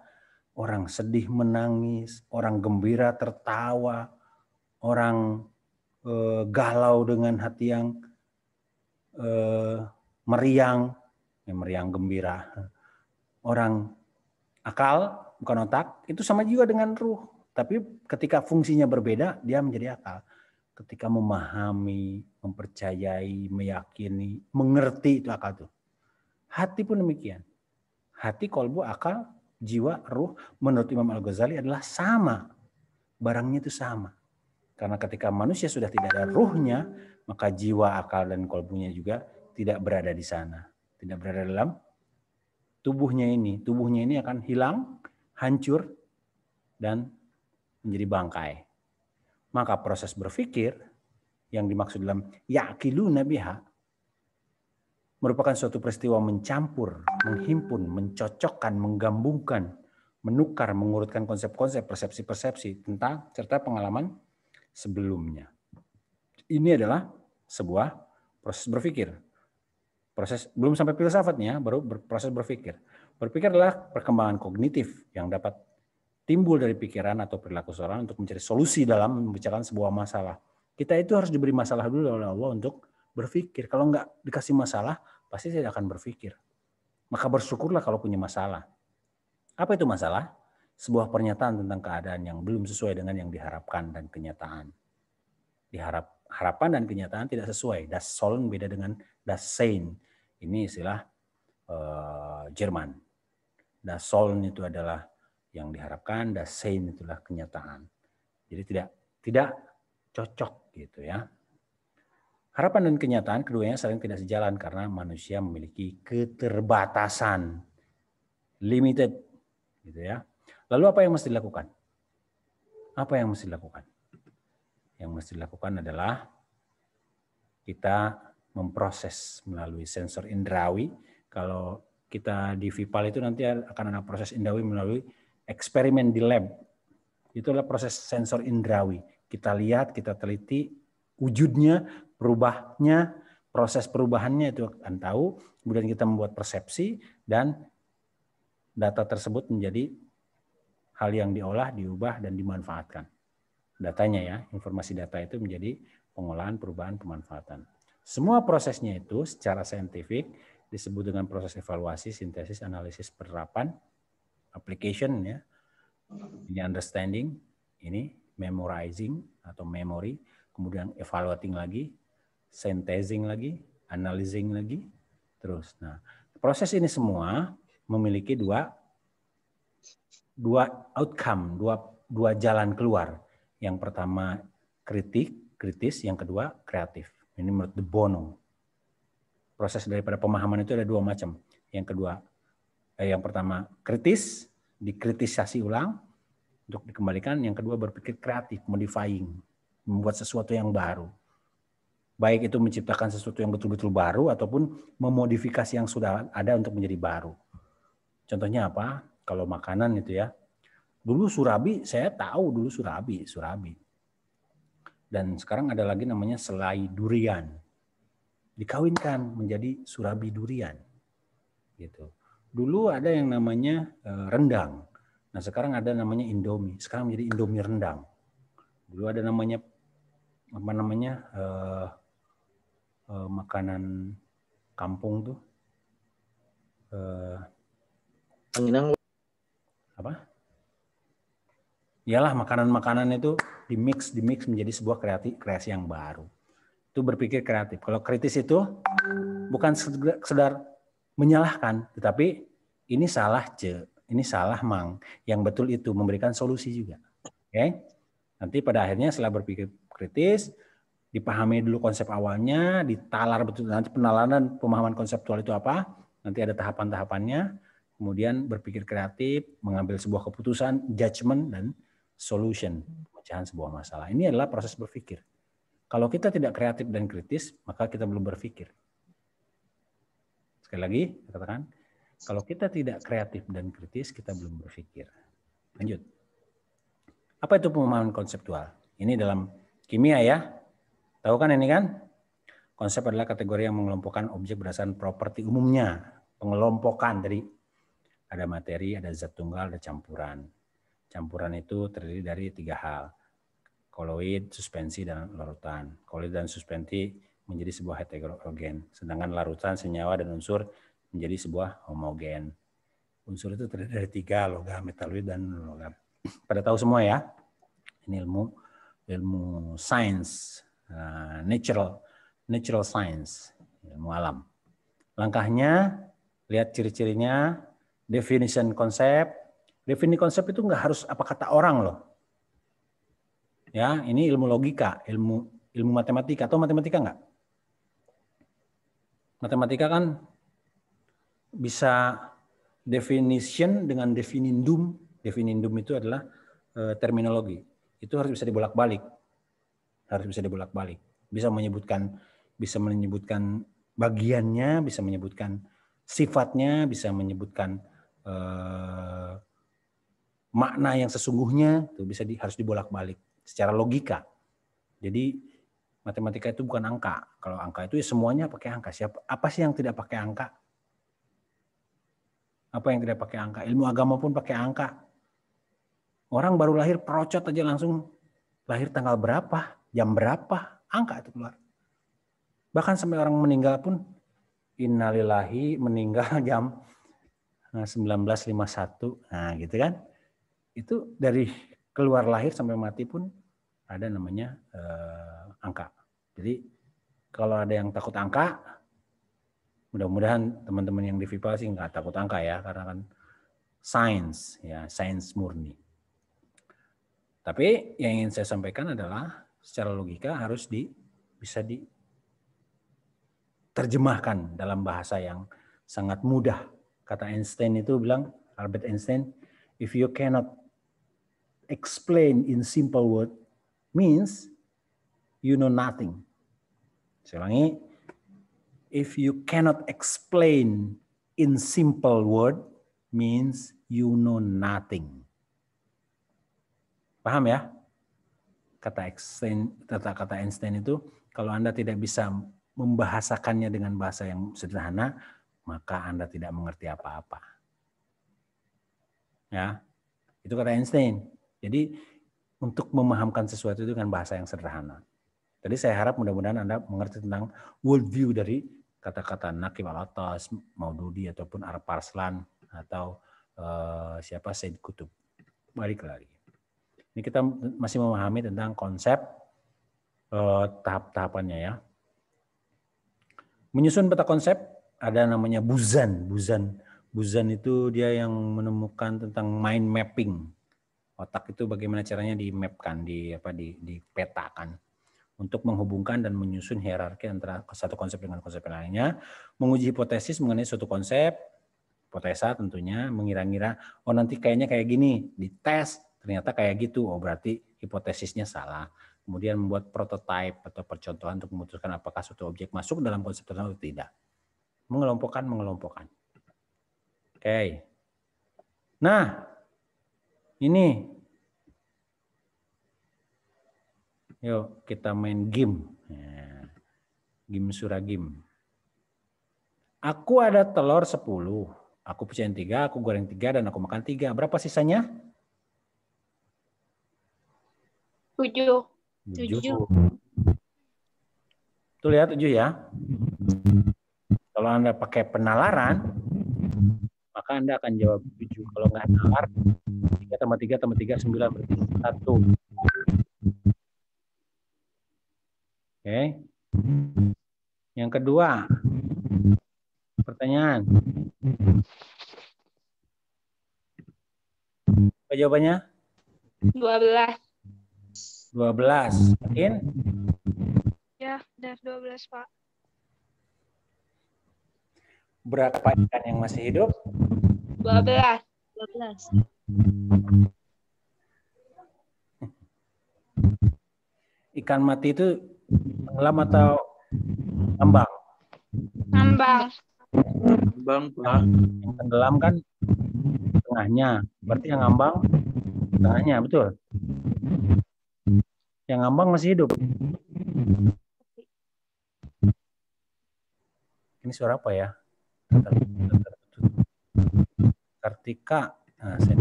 orang sedih menangis, orang gembira tertawa, orang e, galau dengan hati yang e, meriang, ya, meriang gembira. Orang akal, bukan otak, itu sama juga dengan ruh. Tapi ketika fungsinya berbeda, dia menjadi akal ketika memahami, mempercayai, meyakini, mengerti itu akal tuh. Hati pun demikian. Hati, kolbu, akal, jiwa, ruh menurut Imam Al-Ghazali adalah sama. Barangnya itu sama. Karena ketika manusia sudah tidak ada ruhnya, maka jiwa, akal, dan kolbunya juga tidak berada di sana. Tidak berada dalam tubuhnya ini. Tubuhnya ini akan hilang, hancur, dan menjadi bangkai. Maka proses berpikir yang dimaksud dalam yakilu nabiha merupakan suatu peristiwa mencampur, menghimpun, mencocokkan, menggabungkan, menukar, mengurutkan konsep-konsep, persepsi-persepsi tentang serta pengalaman sebelumnya. Ini adalah sebuah proses berpikir. Proses belum sampai filsafatnya, baru proses berpikir. Berpikir adalah perkembangan kognitif yang dapat timbul dari pikiran atau perilaku seorang untuk mencari solusi dalam membicarakan sebuah masalah. Kita itu harus diberi masalah dulu oleh Allah untuk berpikir. Kalau nggak dikasih masalah, pasti saya akan berpikir. Maka bersyukurlah kalau punya masalah. Apa itu masalah? Sebuah pernyataan tentang keadaan yang belum sesuai dengan yang diharapkan dan kenyataan. Diharap harapan dan kenyataan tidak sesuai. Das sollen beda dengan das sein. Ini istilah uh, Jerman. Das sollen itu adalah yang diharapkan, same itulah kenyataan. Jadi tidak tidak cocok gitu ya. Harapan dan kenyataan keduanya saling tidak sejalan karena manusia memiliki keterbatasan, limited gitu ya. Lalu apa yang mesti dilakukan? Apa yang mesti dilakukan? Yang mesti dilakukan adalah kita memproses melalui sensor indrawi. Kalau kita di Vipal itu nanti akan ada proses indrawi melalui eksperimen di lab. Itulah proses sensor indrawi. Kita lihat, kita teliti wujudnya, perubahnya, proses perubahannya itu akan tahu. Kemudian kita membuat persepsi dan data tersebut menjadi hal yang diolah, diubah, dan dimanfaatkan. Datanya ya, informasi data itu menjadi pengolahan, perubahan, pemanfaatan. Semua prosesnya itu secara saintifik disebut dengan proses evaluasi, sintesis, analisis, penerapan, application ya. Ini understanding, ini memorizing atau memory, kemudian evaluating lagi, synthesizing lagi, analyzing lagi, terus. Nah, proses ini semua memiliki dua dua outcome, dua dua jalan keluar. Yang pertama kritik, kritis, yang kedua kreatif. Ini menurut De Bono. Proses daripada pemahaman itu ada dua macam. Yang kedua Eh, yang pertama kritis, dikritisasi ulang untuk dikembalikan. Yang kedua berpikir kreatif, modifying, membuat sesuatu yang baru. Baik itu menciptakan sesuatu yang betul-betul baru ataupun memodifikasi yang sudah ada untuk menjadi baru. Contohnya apa? Kalau makanan itu ya. Dulu Surabi, saya tahu dulu Surabi, Surabi. Dan sekarang ada lagi namanya selai durian. Dikawinkan menjadi Surabi durian. Gitu. Dulu ada yang namanya eh, rendang. Nah sekarang ada namanya Indomie. Sekarang menjadi Indomie rendang. Dulu ada namanya apa namanya uh, uh, makanan kampung tuh. Uh, Anginang. Apa? Ialah makanan-makanan itu dimix dimix menjadi sebuah kreasi kreasi yang baru. Itu berpikir kreatif. Kalau kritis itu bukan sekedar menyalahkan, tetapi ini salah je, ini salah mang. Yang betul itu memberikan solusi juga. Oke. Okay? Nanti pada akhirnya setelah berpikir kritis, dipahami dulu konsep awalnya, ditalar betul nanti penalaran pemahaman konseptual itu apa, nanti ada tahapan-tahapannya, kemudian berpikir kreatif, mengambil sebuah keputusan, judgement dan solution pecahan sebuah masalah. Ini adalah proses berpikir. Kalau kita tidak kreatif dan kritis, maka kita belum berpikir. Sekali lagi, katakan, kalau kita tidak kreatif dan kritis, kita belum berpikir. Lanjut. Apa itu pemahaman konseptual? Ini dalam kimia ya. Tahu kan ini kan? Konsep adalah kategori yang mengelompokkan objek berdasarkan properti umumnya. Pengelompokan dari ada materi, ada zat tunggal, ada campuran. Campuran itu terdiri dari tiga hal. Koloid, suspensi, dan larutan. Koloid dan suspensi menjadi sebuah heterogen, sedangkan larutan senyawa dan unsur menjadi sebuah homogen. Unsur itu terdiri dari tiga, logam, metaloid, dan logam. [clears throat] Pada tahu semua ya, ini ilmu ilmu science, uh, natural natural science, ilmu alam. Langkahnya, lihat ciri-cirinya, definition konsep. Defini konsep itu nggak harus apa kata orang loh. Ya, ini ilmu logika, ilmu ilmu matematika atau matematika nggak? matematika kan bisa definition dengan definindum. Definindum itu adalah eh, terminologi. Itu harus bisa dibolak-balik. Harus bisa dibolak-balik. Bisa menyebutkan bisa menyebutkan bagiannya, bisa menyebutkan sifatnya, bisa menyebutkan e, makna yang sesungguhnya, itu bisa di, harus dibolak-balik secara logika. Jadi matematika itu bukan angka. Kalau angka itu ya semuanya pakai angka. Siapa apa sih yang tidak pakai angka? Apa yang tidak pakai angka? Ilmu agama pun pakai angka. Orang baru lahir perocot aja langsung lahir tanggal berapa, jam berapa, angka itu keluar. Bahkan sampai orang meninggal pun innalillahi meninggal [laughs] jam 1951. Eh, nah, gitu kan. Itu dari keluar lahir sampai mati pun ada namanya eh, angka. Jadi kalau ada yang takut angka, mudah-mudahan teman-teman yang di VIPA sih nggak takut angka ya, karena kan sains, ya sains murni. Tapi yang ingin saya sampaikan adalah secara logika harus di, bisa diterjemahkan dalam bahasa yang sangat mudah. Kata Einstein itu bilang, Albert Einstein, if you cannot explain in simple word means you know nothing. Saya ulangi. If you cannot explain in simple word means you know nothing. Paham ya? Kata Einstein, kata kata Einstein itu kalau Anda tidak bisa membahasakannya dengan bahasa yang sederhana, maka Anda tidak mengerti apa-apa. Ya. Itu kata Einstein. Jadi untuk memahamkan sesuatu itu dengan bahasa yang sederhana. Jadi saya harap mudah-mudahan Anda mengerti tentang worldview dari kata-kata Nakim al atas Maududi, ataupun Arab Parslan, atau uh, siapa Said Kutub. Balik lagi. Ini kita masih memahami tentang konsep uh, tahap-tahapannya ya. Menyusun peta konsep ada namanya Buzan. Buzan Buzan itu dia yang menemukan tentang mind mapping. Otak itu bagaimana caranya di mapkan, di apa di dipetakan untuk menghubungkan dan menyusun hierarki antara satu konsep dengan konsep lainnya, menguji hipotesis mengenai suatu konsep, hipotesa tentunya, mengira-ngira, oh nanti kayaknya kayak gini, dites, ternyata kayak gitu, oh berarti hipotesisnya salah. Kemudian membuat prototipe atau percontohan untuk memutuskan apakah suatu objek masuk dalam konsep tertentu atau tidak. Mengelompokkan, mengelompokkan. Oke. Nah, ini Yuk kita main game. Ya. Game suragim. Aku ada telur 10. Aku pecahin 3, aku goreng 3, dan aku makan 3. Berapa sisanya? 7. 7. Tuh lihat 7 ya. Kalau Anda pakai penalaran, maka Anda akan jawab 7. Kalau nggak nalar, 3 tambah 3 tambah 3, 9, berarti 1. Oke. Okay. Yang kedua, pertanyaan. Apa jawabannya? 12. 12. Yakin? Ya, benar 12, Pak. Berapa ikan yang masih hidup? 12. 12. Ikan mati itu Tenggelam atau ngambang? Ngambang. Ngambang, Pak. Yang tenggelam kan tengahnya. Berarti yang ngambang tengahnya, betul? Yang ngambang masih hidup. Ini suara apa ya? Kartika. Nah, saya...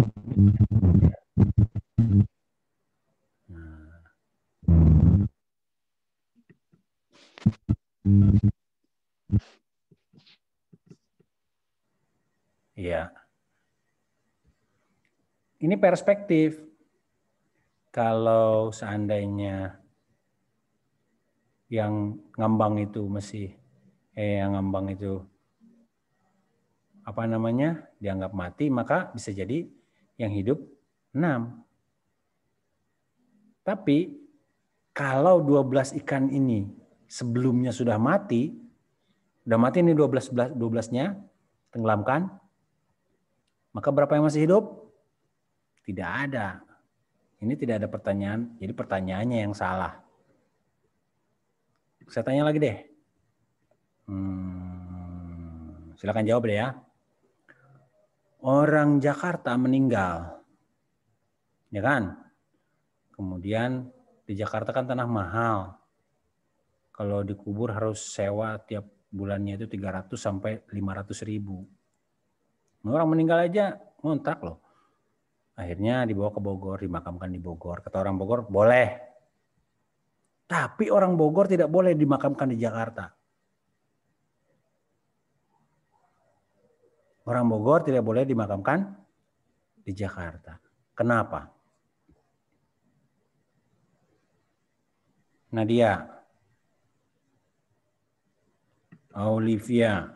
Iya. Ini perspektif. Kalau seandainya yang ngambang itu masih eh yang ngambang itu apa namanya dianggap mati maka bisa jadi yang hidup 6. Tapi kalau 12 ikan ini sebelumnya sudah mati, sudah mati ini 12 12-nya tenggelamkan. Maka berapa yang masih hidup? Tidak ada. Ini tidak ada pertanyaan. Jadi pertanyaannya yang salah. Saya tanya lagi deh. Hmm, silakan jawab deh ya. Orang Jakarta meninggal. Ya kan? Kemudian di Jakarta kan tanah mahal kalau dikubur harus sewa tiap bulannya itu 300 sampai 500 ribu. Nah, orang meninggal aja ngontrak loh. Akhirnya dibawa ke Bogor, dimakamkan di Bogor. Kata orang Bogor, boleh. Tapi orang Bogor tidak boleh dimakamkan di Jakarta. Orang Bogor tidak boleh dimakamkan di Jakarta. Kenapa? Nadia, Olivia,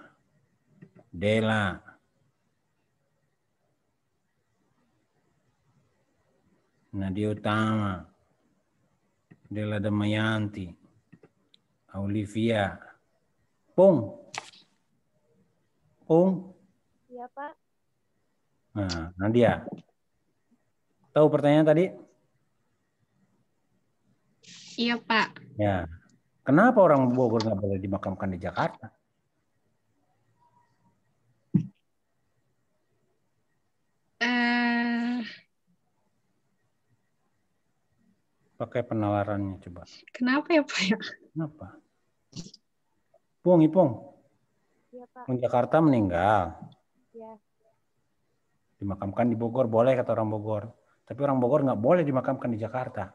Della, Nadia Utama, Dela Damayanti, Olivia, Pung. Pung. Iya, Pak. Nah, Nadia. Tahu pertanyaan tadi? Iya, Pak. Ya. Kenapa orang Bogor nggak boleh dimakamkan di Jakarta? Eh. Pakai penawarannya coba. Kenapa ya Pak ya? Kenapa? Pung, Ipung. Ya, Pak. Jakarta meninggal. Ya. Dimakamkan di Bogor boleh kata orang Bogor. Tapi orang Bogor nggak boleh dimakamkan di Jakarta.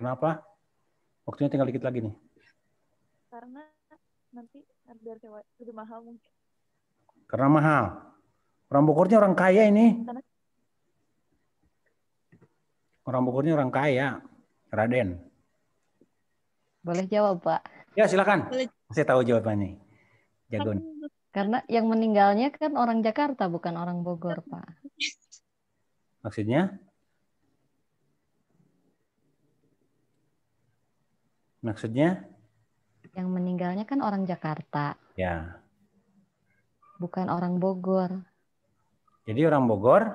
Kenapa? Waktunya tinggal dikit lagi nih karena nanti biar sewa lebih mahal mungkin. Karena mahal. Orang Bogornya orang kaya ini. Orang Bogornya orang kaya, Raden. Boleh jawab, Pak? Ya, silakan. Boleh. Saya tahu jawabannya. Jagon. Karena yang meninggalnya kan orang Jakarta, bukan orang Bogor, Pak. Maksudnya? Maksudnya? Yang meninggalnya kan orang Jakarta. Ya. Bukan orang Bogor. Jadi orang Bogor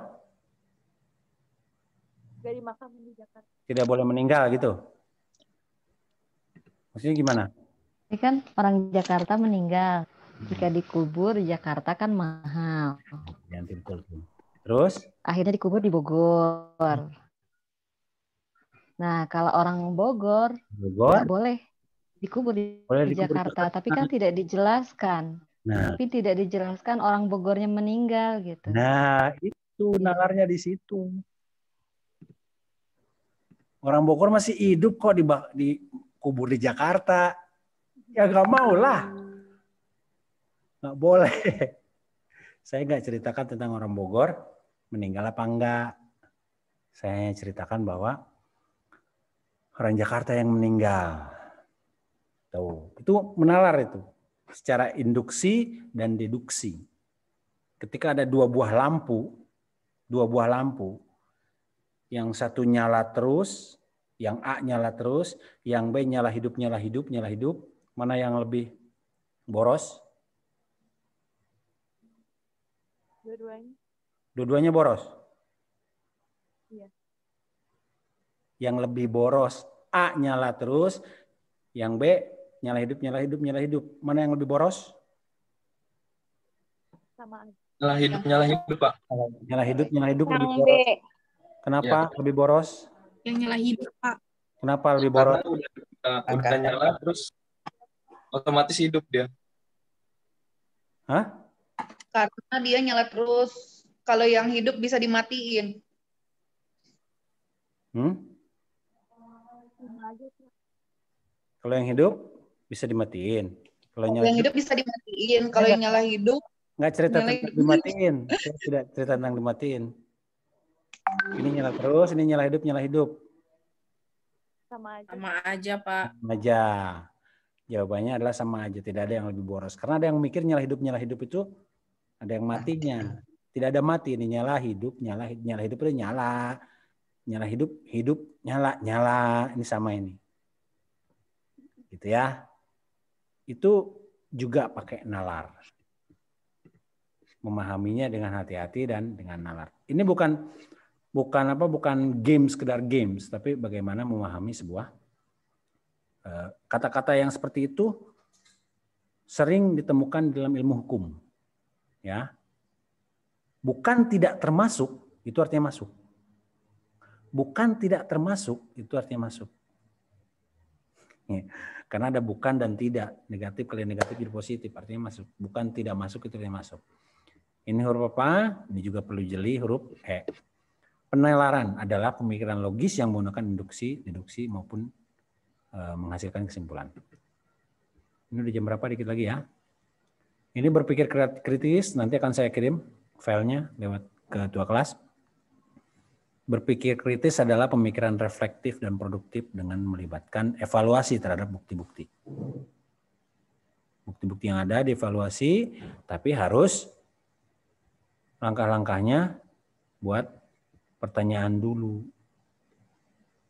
dari makam di Jakarta. Tidak boleh meninggal gitu. Maksudnya gimana? Ini kan orang Jakarta meninggal. Jika dikubur di Jakarta kan mahal. Ya, betul. Terus? Akhirnya dikubur di Bogor. Nah, kalau orang Bogor, Bogor? boleh dikubur di, Boleh di dikubur Jakarta, tapi kan tidak dijelaskan. Nah, tapi tidak dijelaskan orang Bogornya meninggal gitu. Nah, itu iya. nalarnya di situ. Orang Bogor masih hidup kok di, di kubur di Jakarta. Ya nggak mau lah. Nggak boleh. [laughs] Saya nggak ceritakan tentang orang Bogor meninggal apa enggak. Saya ceritakan bahwa orang Jakarta yang meninggal. Tuh, itu menalar itu secara induksi dan deduksi. Ketika ada dua buah lampu, dua buah lampu, yang satu nyala terus, yang A nyala terus, yang B nyala hidup, nyala hidup, nyala hidup, mana yang lebih boros? Dua-duanya. Dua-duanya boros? Iya. Yang lebih boros A nyala terus, yang B nyala hidup, nyala hidup, nyala hidup. Mana yang lebih boros? Sama Nyala hidup, nyala hidup, Pak. Nyala hidup, nyala hidup yang lebih boros. B. Kenapa ya. lebih boros? Yang nyala hidup, Pak. Kenapa lebih boros? Karena udah, udah nyala terus otomatis hidup dia. Hah? Karena dia nyala terus. Kalau yang hidup bisa dimatiin. Hmm? Kalau yang hidup? bisa dimatiin. Kalau nyala yang hidup bisa dimatiin, kalau yang nyala hidup nggak cerita nyala tentang hidup. dimatiin. tidak cerita tentang dimatiin. Ini nyala terus, ini nyala hidup, nyala hidup. Sama aja. Sama aja, Pak. Sama aja. Jawabannya adalah sama aja, tidak ada yang lebih boros. Karena ada yang mikir nyala hidup, nyala hidup itu ada yang matinya. Tidak ada mati, ini nyala hidup, nyala hidup, nyala hidup itu nyala. Nyala hidup, hidup, nyala, nyala. Ini sama ini. Gitu ya itu juga pakai nalar. Memahaminya dengan hati-hati dan dengan nalar. Ini bukan bukan apa bukan game sekedar games, tapi bagaimana memahami sebuah eh, kata-kata yang seperti itu sering ditemukan dalam ilmu hukum. Ya. Bukan tidak termasuk, itu artinya masuk. Bukan tidak termasuk, itu artinya masuk. Iya. Karena ada bukan dan tidak. Negatif kali negatif jadi positif. Artinya masuk. Bukan tidak masuk itu tidak masuk. Ini huruf apa? Ini juga perlu jeli huruf E. Penelaran adalah pemikiran logis yang menggunakan induksi, deduksi maupun e, menghasilkan kesimpulan. Ini udah jam berapa dikit lagi ya? Ini berpikir kritis, nanti akan saya kirim filenya lewat ke dua kelas. Berpikir kritis adalah pemikiran reflektif dan produktif dengan melibatkan evaluasi terhadap bukti-bukti. Bukti-bukti yang ada dievaluasi, tapi harus langkah-langkahnya buat pertanyaan dulu,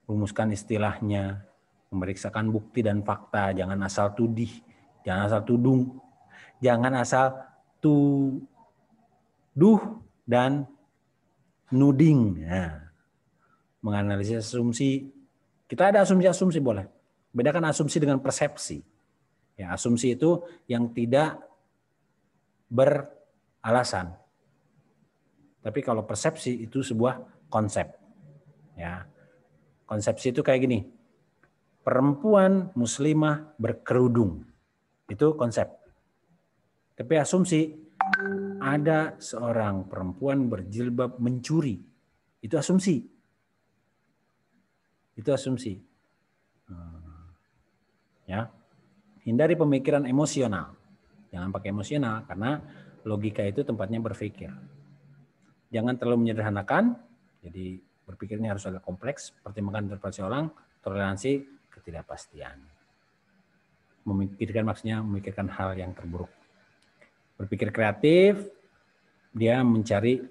rumuskan istilahnya, memeriksakan bukti dan fakta, jangan asal tudih, jangan asal tudung, jangan asal tuduh dan nuding. Nah, menganalisis asumsi. Kita ada asumsi-asumsi boleh. Bedakan asumsi dengan persepsi. Ya, asumsi itu yang tidak beralasan. Tapi kalau persepsi itu sebuah konsep. Ya. Konsepsi itu kayak gini. Perempuan muslimah berkerudung. Itu konsep. Tapi asumsi ada seorang perempuan berjilbab mencuri. Itu asumsi. Itu asumsi. Hmm. Ya. Hindari pemikiran emosional. Jangan pakai emosional karena logika itu tempatnya berpikir. Jangan terlalu menyederhanakan. Jadi berpikirnya harus agak kompleks, pertimbangkan interpretasi orang, toleransi ketidakpastian. Memikirkan maksudnya memikirkan hal yang terburuk. Berpikir kreatif, dia mencari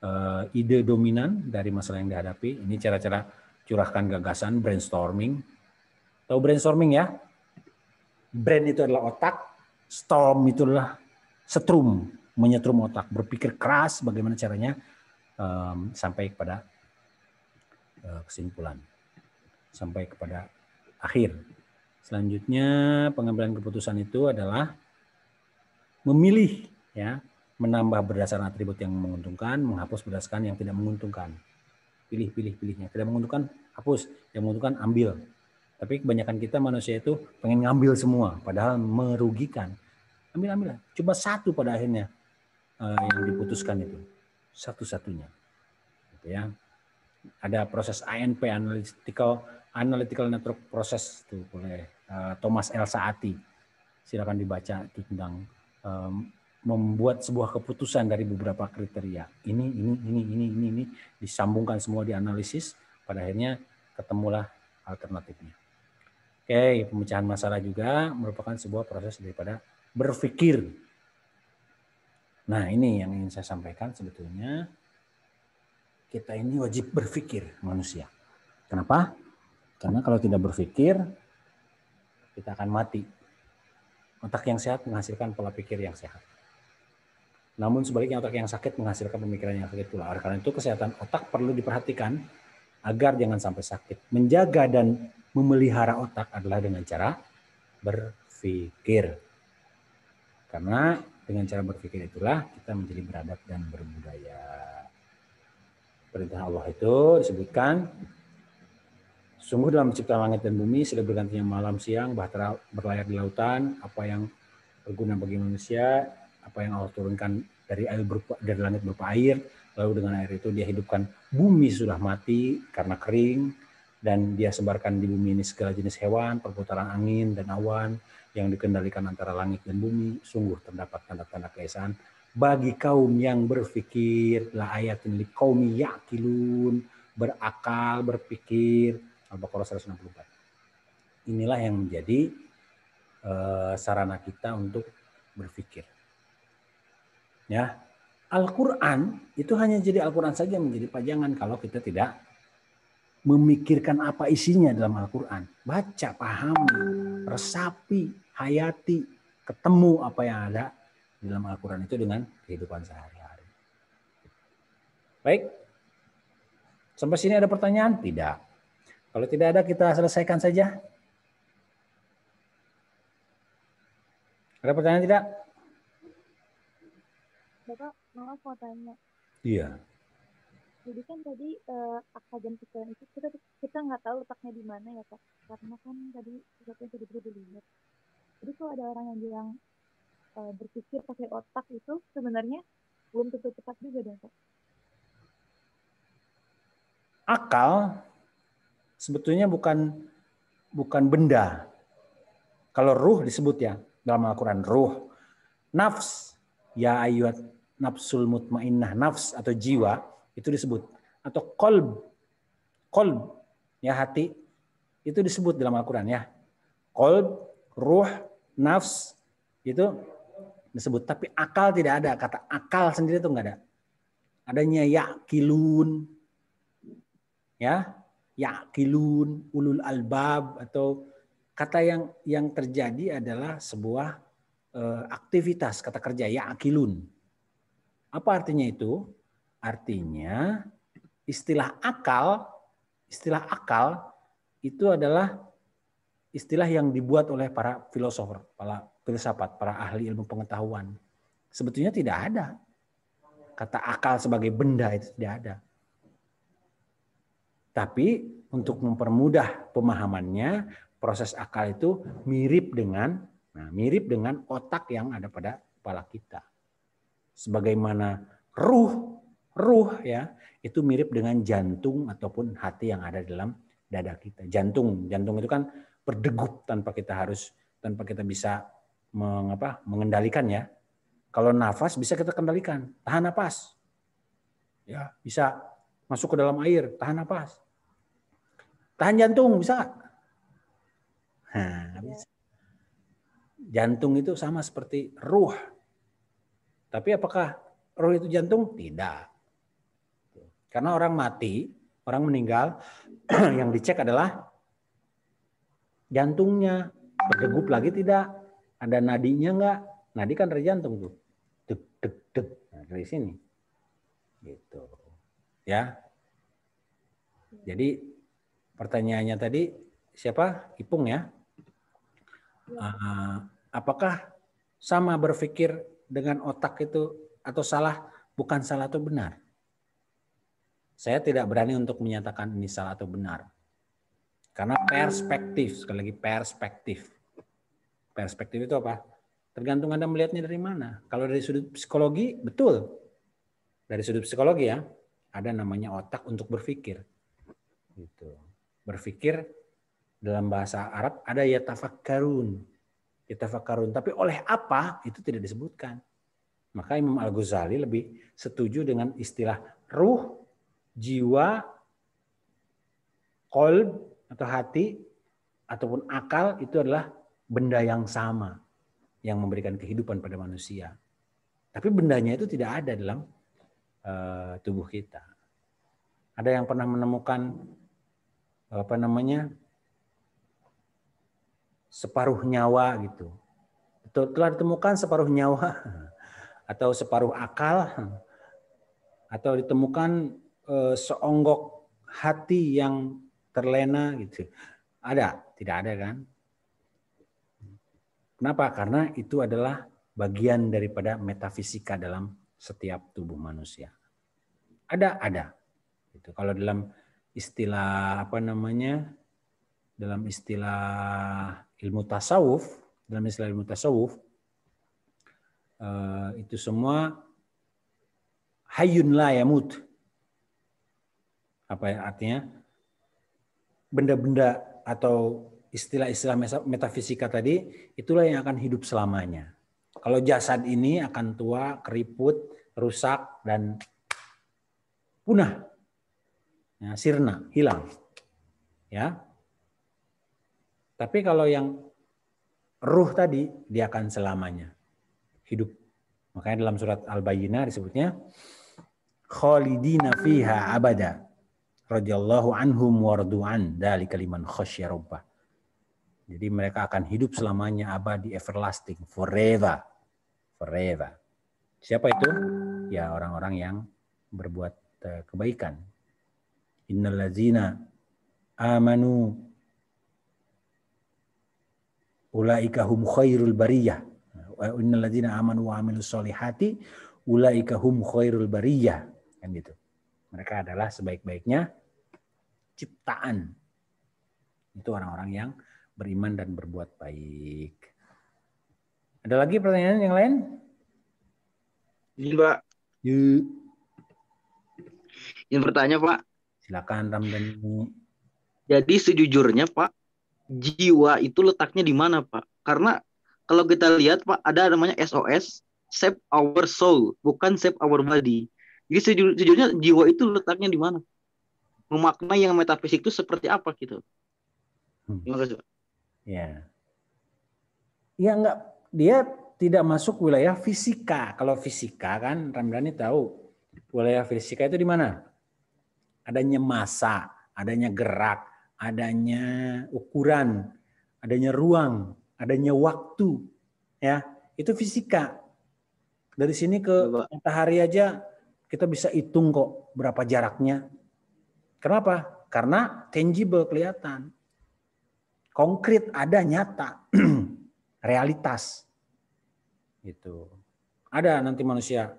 uh, ide dominan dari masalah yang dihadapi. Ini cara-cara curahkan gagasan, brainstorming. Tahu brainstorming ya? Brain itu adalah otak, storm itu adalah setrum, menyetrum otak, berpikir keras bagaimana caranya sampai kepada eh, kesimpulan, sampai kepada akhir. Selanjutnya pengambilan keputusan itu adalah memilih ya, menambah berdasarkan atribut yang menguntungkan, menghapus berdasarkan yang tidak menguntungkan pilih pilih pilihnya tidak menguntungkan hapus yang menguntungkan ambil tapi kebanyakan kita manusia itu pengen ngambil semua padahal merugikan ambil ambil cuma satu pada akhirnya eh, yang diputuskan itu satu-satunya gitu ya ada proses ANP analytical analytical network process itu oleh eh, Thomas L Saati silakan dibaca itu tentang membuat sebuah keputusan dari beberapa kriteria. Ini, ini, ini, ini, ini, ini disambungkan semua dianalisis. Pada akhirnya ketemulah alternatifnya. Oke, pemecahan masalah juga merupakan sebuah proses daripada berpikir. Nah, ini yang ingin saya sampaikan sebetulnya. Kita ini wajib berpikir manusia. Kenapa? Karena kalau tidak berpikir, kita akan mati. Otak yang sehat menghasilkan pola pikir yang sehat. Namun sebaliknya otak yang sakit menghasilkan pemikiran yang sakit pula. Oleh karena itu kesehatan otak perlu diperhatikan agar jangan sampai sakit. Menjaga dan memelihara otak adalah dengan cara berpikir. Karena dengan cara berpikir itulah kita menjadi beradab dan berbudaya. Perintah Allah itu disebutkan Sungguh dalam mencipta langit dan bumi sudah bergantinya malam siang, bahtera berlayar di lautan, apa yang berguna bagi manusia apa yang Allah turunkan dari air berupa dari langit berupa air lalu dengan air itu dia hidupkan bumi sudah mati karena kering dan dia sebarkan di bumi ini segala jenis hewan perputaran angin dan awan yang dikendalikan antara langit dan bumi sungguh terdapat tanda-tanda keesaan bagi kaum yang berpikir la ayat ini kaum yakilun berakal berpikir Al-Baqarah 164 inilah yang menjadi uh, sarana kita untuk berpikir Ya, Al-Quran itu hanya jadi Al-Quran saja menjadi pajangan kalau kita tidak memikirkan apa isinya dalam Al-Quran. Baca, pahami, resapi, hayati, ketemu apa yang ada dalam Al-Quran itu dengan kehidupan sehari-hari. Baik, sampai sini ada pertanyaan? Tidak. Kalau tidak ada kita selesaikan saja. Ada pertanyaan tidak? Bapak maaf mau tanya. Iya. Jadi kan tadi uh, eh, akal pikiran itu kita kita nggak tahu letaknya di mana ya Pak. Karena kan tadi sesuatu yang tidak dilihat. Jadi kalau ada orang yang bilang uh, berpikir pakai otak itu sebenarnya belum tentu tepat juga dong Pak. Akal sebetulnya bukan bukan benda. Kalau ruh disebut ya dalam Al-Quran ruh. Nafs ya ayat nafsul mutmainnah nafs atau jiwa itu disebut atau kolb kolb ya hati itu disebut dalam Al-Quran ya kolb ruh nafs itu disebut tapi akal tidak ada kata akal sendiri itu nggak ada adanya yakilun ya yakilun ulul albab atau kata yang yang terjadi adalah sebuah eh, aktivitas kata kerja yakilun apa artinya itu? Artinya istilah akal, istilah akal itu adalah istilah yang dibuat oleh para filosofer, para filsafat, para ahli ilmu pengetahuan. Sebetulnya tidak ada kata akal sebagai benda itu tidak ada. Tapi untuk mempermudah pemahamannya, proses akal itu mirip dengan nah, mirip dengan otak yang ada pada kepala kita sebagaimana ruh ruh ya itu mirip dengan jantung ataupun hati yang ada dalam dada kita. Jantung, jantung itu kan berdegup tanpa kita harus tanpa kita bisa mengapa? mengendalikan ya. Kalau nafas bisa kita kendalikan, tahan nafas. Ya, bisa masuk ke dalam air, tahan nafas. Tahan jantung bisa nggak? Nah, bisa. Jantung itu sama seperti ruh tapi apakah roh itu jantung? Tidak. Karena orang mati, orang meninggal, [clears throat] yang dicek adalah jantungnya. Berdegup lagi tidak? Ada nadinya enggak? Nadi kan dari jantung tuh. Deg, deg, deg. Nah, dari sini. Gitu. Ya. Jadi pertanyaannya tadi siapa? Ipung ya. ya. Ah, apakah sama berpikir dengan otak itu atau salah bukan salah atau benar. Saya tidak berani untuk menyatakan ini salah atau benar. Karena perspektif, sekali lagi perspektif. Perspektif itu apa? Tergantung Anda melihatnya dari mana. Kalau dari sudut psikologi, betul. Dari sudut psikologi ya, ada namanya otak untuk berpikir. Gitu. Berpikir dalam bahasa Arab ada ya tafakkarun ditafakarun. Tapi oleh apa itu tidak disebutkan. Maka Imam Al-Ghazali lebih setuju dengan istilah ruh, jiwa, kolb atau hati ataupun akal itu adalah benda yang sama yang memberikan kehidupan pada manusia. Tapi bendanya itu tidak ada dalam eh, tubuh kita. Ada yang pernah menemukan apa namanya separuh nyawa gitu. Telah ditemukan separuh nyawa atau separuh akal atau ditemukan eh, seonggok hati yang terlena gitu. Ada? Tidak ada kan? Kenapa? Karena itu adalah bagian daripada metafisika dalam setiap tubuh manusia. Ada, ada. Itu kalau dalam istilah apa namanya? Dalam istilah ilmu tasawuf, dalam istilah ilmu tasawuf, eh, itu semua hayun la yamut. Apa ya artinya? Benda-benda atau istilah-istilah metafisika tadi, itulah yang akan hidup selamanya. Kalau jasad ini akan tua, keriput, rusak, dan punah. Ya, sirna, hilang. Ya, tapi kalau yang ruh tadi, dia akan selamanya hidup. Makanya dalam surat Al-Bayyinah disebutnya khalidina fiha abada radhiyallahu anhum wardu'an dari kaliman khosyarubba. Jadi mereka akan hidup selamanya abadi everlasting forever forever. Siapa itu? Ya orang-orang yang berbuat eh, kebaikan. Innalazina amanu Ulaika hum khairul bariyah. Innal ladzina amanu wa amilus solihati ulaika hum khairul bariyah. Kan gitu. Mereka adalah sebaik-baiknya ciptaan. Itu orang-orang yang beriman dan berbuat baik. Ada lagi pertanyaan yang lain? Ini Pak. Yuk. Yang bertanya Pak. Silakan Ramdan. Jadi sejujurnya Pak, jiwa itu letaknya di mana, Pak? Karena kalau kita lihat, Pak, ada namanya SOS, save our soul, bukan save our body. Jadi sejujurnya jiwa itu letaknya di mana? Memaknai yang metafisik itu seperti apa gitu? Hmm. Terima kasih, Pak. Ya. Ya enggak, dia tidak masuk wilayah fisika. Kalau fisika kan Ramdhani tahu wilayah fisika itu di mana? Adanya massa, adanya gerak, adanya ukuran, adanya ruang, adanya waktu, ya itu fisika. Dari sini ke matahari aja kita bisa hitung kok berapa jaraknya. Kenapa? Karena tangible kelihatan, konkret ada nyata, [clears throat] realitas, Itu Ada nanti manusia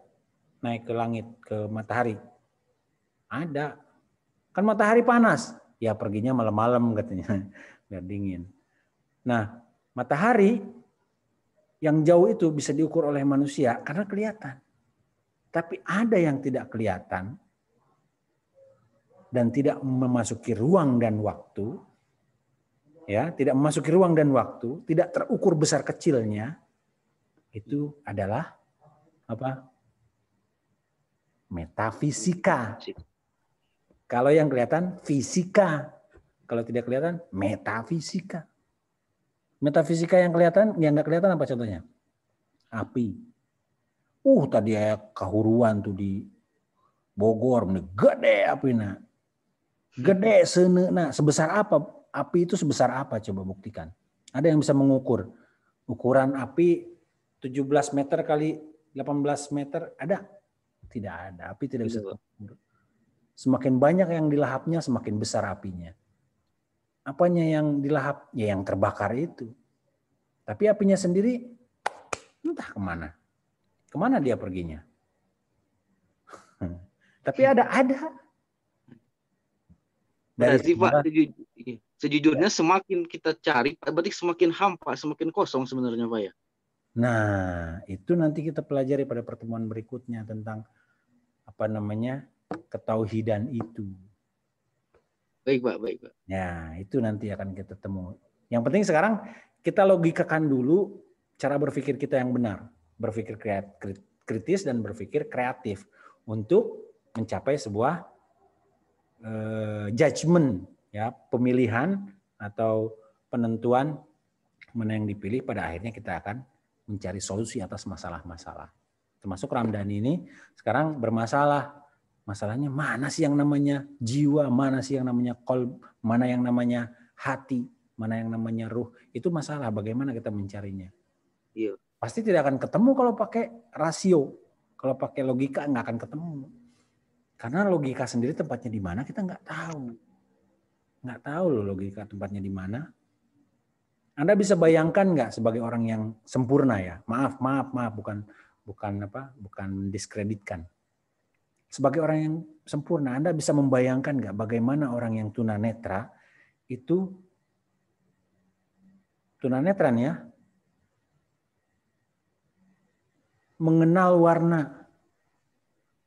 naik ke langit ke matahari. Ada. Kan matahari panas ya perginya malam-malam katanya [laughs] biar dingin. Nah, matahari yang jauh itu bisa diukur oleh manusia karena kelihatan. Tapi ada yang tidak kelihatan dan tidak memasuki ruang dan waktu. Ya, tidak memasuki ruang dan waktu, tidak terukur besar kecilnya itu adalah apa? Metafisika. Kalau yang kelihatan fisika, kalau tidak kelihatan metafisika. Metafisika yang kelihatan, yang nggak kelihatan apa contohnya? Api. Uh, tadi ya kahuruan tuh di Bogor, gede apinya. Gede nah sebesar apa? Api itu sebesar apa? Coba buktikan. Ada yang bisa mengukur. Ukuran api 17 meter kali 18 meter ada? Tidak ada. Api tidak bisa terukur. Semakin banyak yang dilahapnya, semakin besar apinya. Apanya yang dilahap? Ya yang terbakar itu. Tapi apinya sendiri entah kemana. Kemana dia perginya? [laughs] Tapi ada ada. Dari Berarti Pak iya. sejujurnya ya. semakin kita cari berarti semakin hampa, semakin kosong sebenarnya Pak ya. Nah, itu nanti kita pelajari pada pertemuan berikutnya tentang apa namanya? ketauhidan itu. Baik Pak, baik Pak. Ya, itu nanti akan kita temui Yang penting sekarang kita logikakan dulu cara berpikir kita yang benar. Berpikir kritis dan berpikir kreatif untuk mencapai sebuah judgment eh, judgement ya, pemilihan atau penentuan mana yang dipilih pada akhirnya kita akan mencari solusi atas masalah-masalah. Termasuk Ramdhani ini sekarang bermasalah Masalahnya mana sih yang namanya jiwa, mana sih yang namanya kol, mana yang namanya hati, mana yang namanya ruh. Itu masalah bagaimana kita mencarinya. Iya. Pasti tidak akan ketemu kalau pakai rasio. Kalau pakai logika nggak akan ketemu. Karena logika sendiri tempatnya di mana kita nggak tahu. Nggak tahu loh logika tempatnya di mana. Anda bisa bayangkan nggak sebagai orang yang sempurna ya? Maaf, maaf, maaf, bukan bukan apa, bukan diskreditkan sebagai orang yang sempurna, Anda bisa membayangkan nggak bagaimana orang yang tunanetra itu tunanetran ya mengenal warna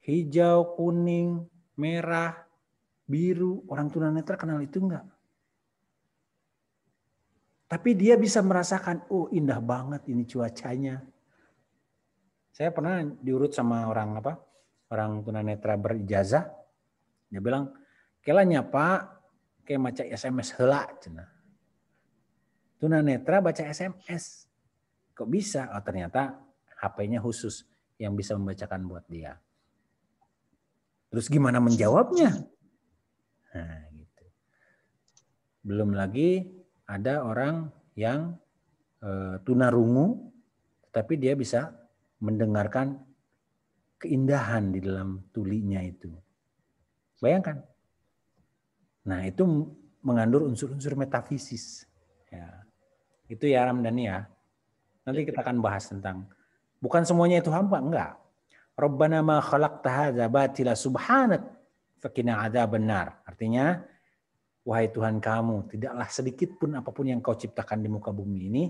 hijau, kuning, merah, biru. Orang tunanetra kenal itu enggak? Tapi dia bisa merasakan, oh indah banget ini cuacanya. Saya pernah diurut sama orang apa? orang tunanetra berijazah. Dia bilang, kelanya pak, kayak baca SMS hela. Cina. Tunanetra baca SMS. Kok bisa? Oh ternyata HP-nya khusus yang bisa membacakan buat dia. Terus gimana menjawabnya? Nah, gitu. Belum lagi ada orang yang e, tunarungu, tapi dia bisa mendengarkan keindahan di dalam tulinya itu. Bayangkan. Nah itu mengandur unsur-unsur metafisis. Ya. Itu ya Ramdhani ya. Nanti kita akan bahas tentang bukan semuanya itu hampa, enggak. Rabbana ma khalaqta hadza batila subhanak fakina ada benar. Artinya, wahai Tuhan kamu, tidaklah sedikit pun apapun yang kau ciptakan di muka bumi ini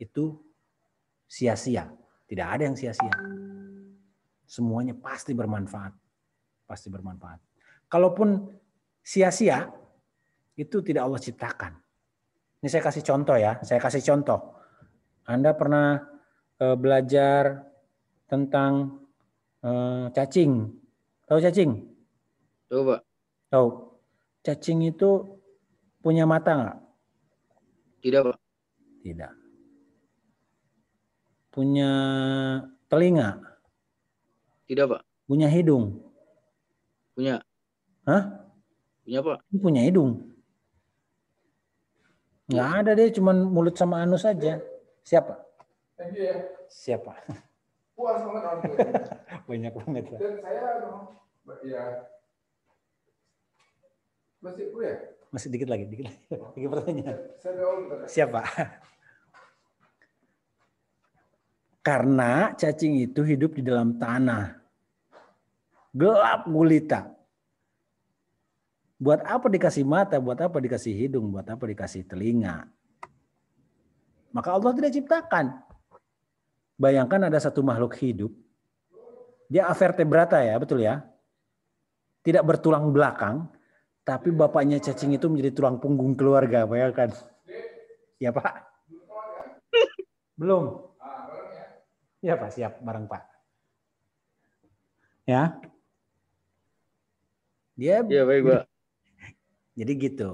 itu sia-sia. Tidak ada yang sia-sia. Semuanya pasti bermanfaat. Pasti bermanfaat. Kalaupun sia-sia, itu tidak Allah ciptakan. Ini saya kasih contoh ya, saya kasih contoh. Anda pernah e, belajar tentang e, cacing. Tahu cacing? Tahu, Pak. Tahu. Cacing itu punya mata nggak? Tidak, Pak. Tidak. Punya telinga? Tidak, Pak. Punya hidung? Punya. Hah? Punya, Pak. Ini punya hidung. Nggak ada deh, cuman mulut sama anus saja Siapa? Siapa? Puas [laughs] banget Banyak banget. Dan saya ya masih ya? Masih dikit lagi, dikit lagi. Oh. pertanyaan. Siapa? Karena cacing itu hidup di dalam tanah. Gelap gulita. Buat apa dikasih mata, buat apa dikasih hidung, buat apa dikasih telinga. Maka Allah tidak ciptakan. Bayangkan ada satu makhluk hidup. Dia avertebrata ya, betul ya. Tidak bertulang belakang, tapi bapaknya cacing itu menjadi tulang punggung keluarga, bayangkan. Ya Pak? Belum. Ya Pak, siap bareng Pak. Ya. Dia Ya baik, Pak. [laughs] Jadi gitu.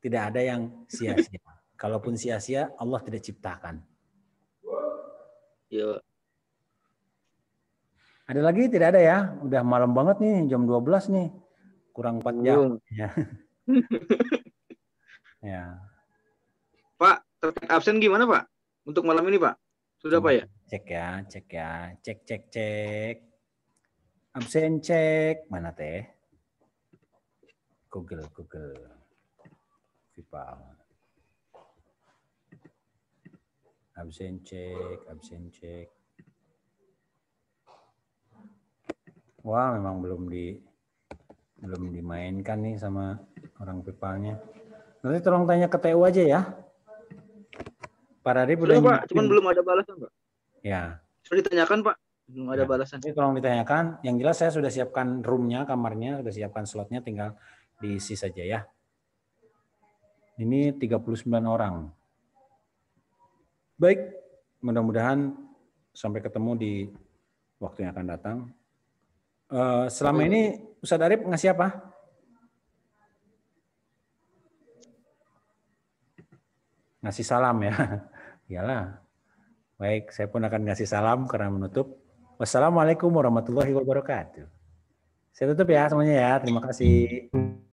Tidak ada yang sia-sia. Kalaupun sia-sia, Allah tidak ciptakan. Ya. Ada lagi? Tidak ada ya? Udah malam banget nih, jam 12 nih. Kurang 4 jam. [laughs] Ya. [laughs] ya. Pak, terkait absen gimana Pak? Untuk malam ini Pak? Sudah Pak ya? Cek ya, cek ya. Cek, cek, cek. Absen cek. Mana teh? Google, Google. Vival. Absen cek, absen cek. Wah, memang belum di belum dimainkan nih sama orang Vivalnya. Nanti tolong tanya ke TU aja ya. Pak Radip udah Pak, cuman belum ada balasan, Pak. Ya. Sudah ditanyakan, Pak. Belum ada ya. balasan. Jadi tolong ditanyakan. Yang jelas saya sudah siapkan roomnya, kamarnya, sudah siapkan slotnya, tinggal diisi saja ya. Ini 39 orang. Baik, mudah-mudahan sampai ketemu di waktu yang akan datang. Uh, selama ini Ustadz Arif ngasih apa? Ngasih salam ya. Iyalah. Baik, saya pun akan ngasih salam karena menutup. Wassalamualaikum warahmatullahi wabarakatuh. Saya tutup ya semuanya ya. Terima kasih.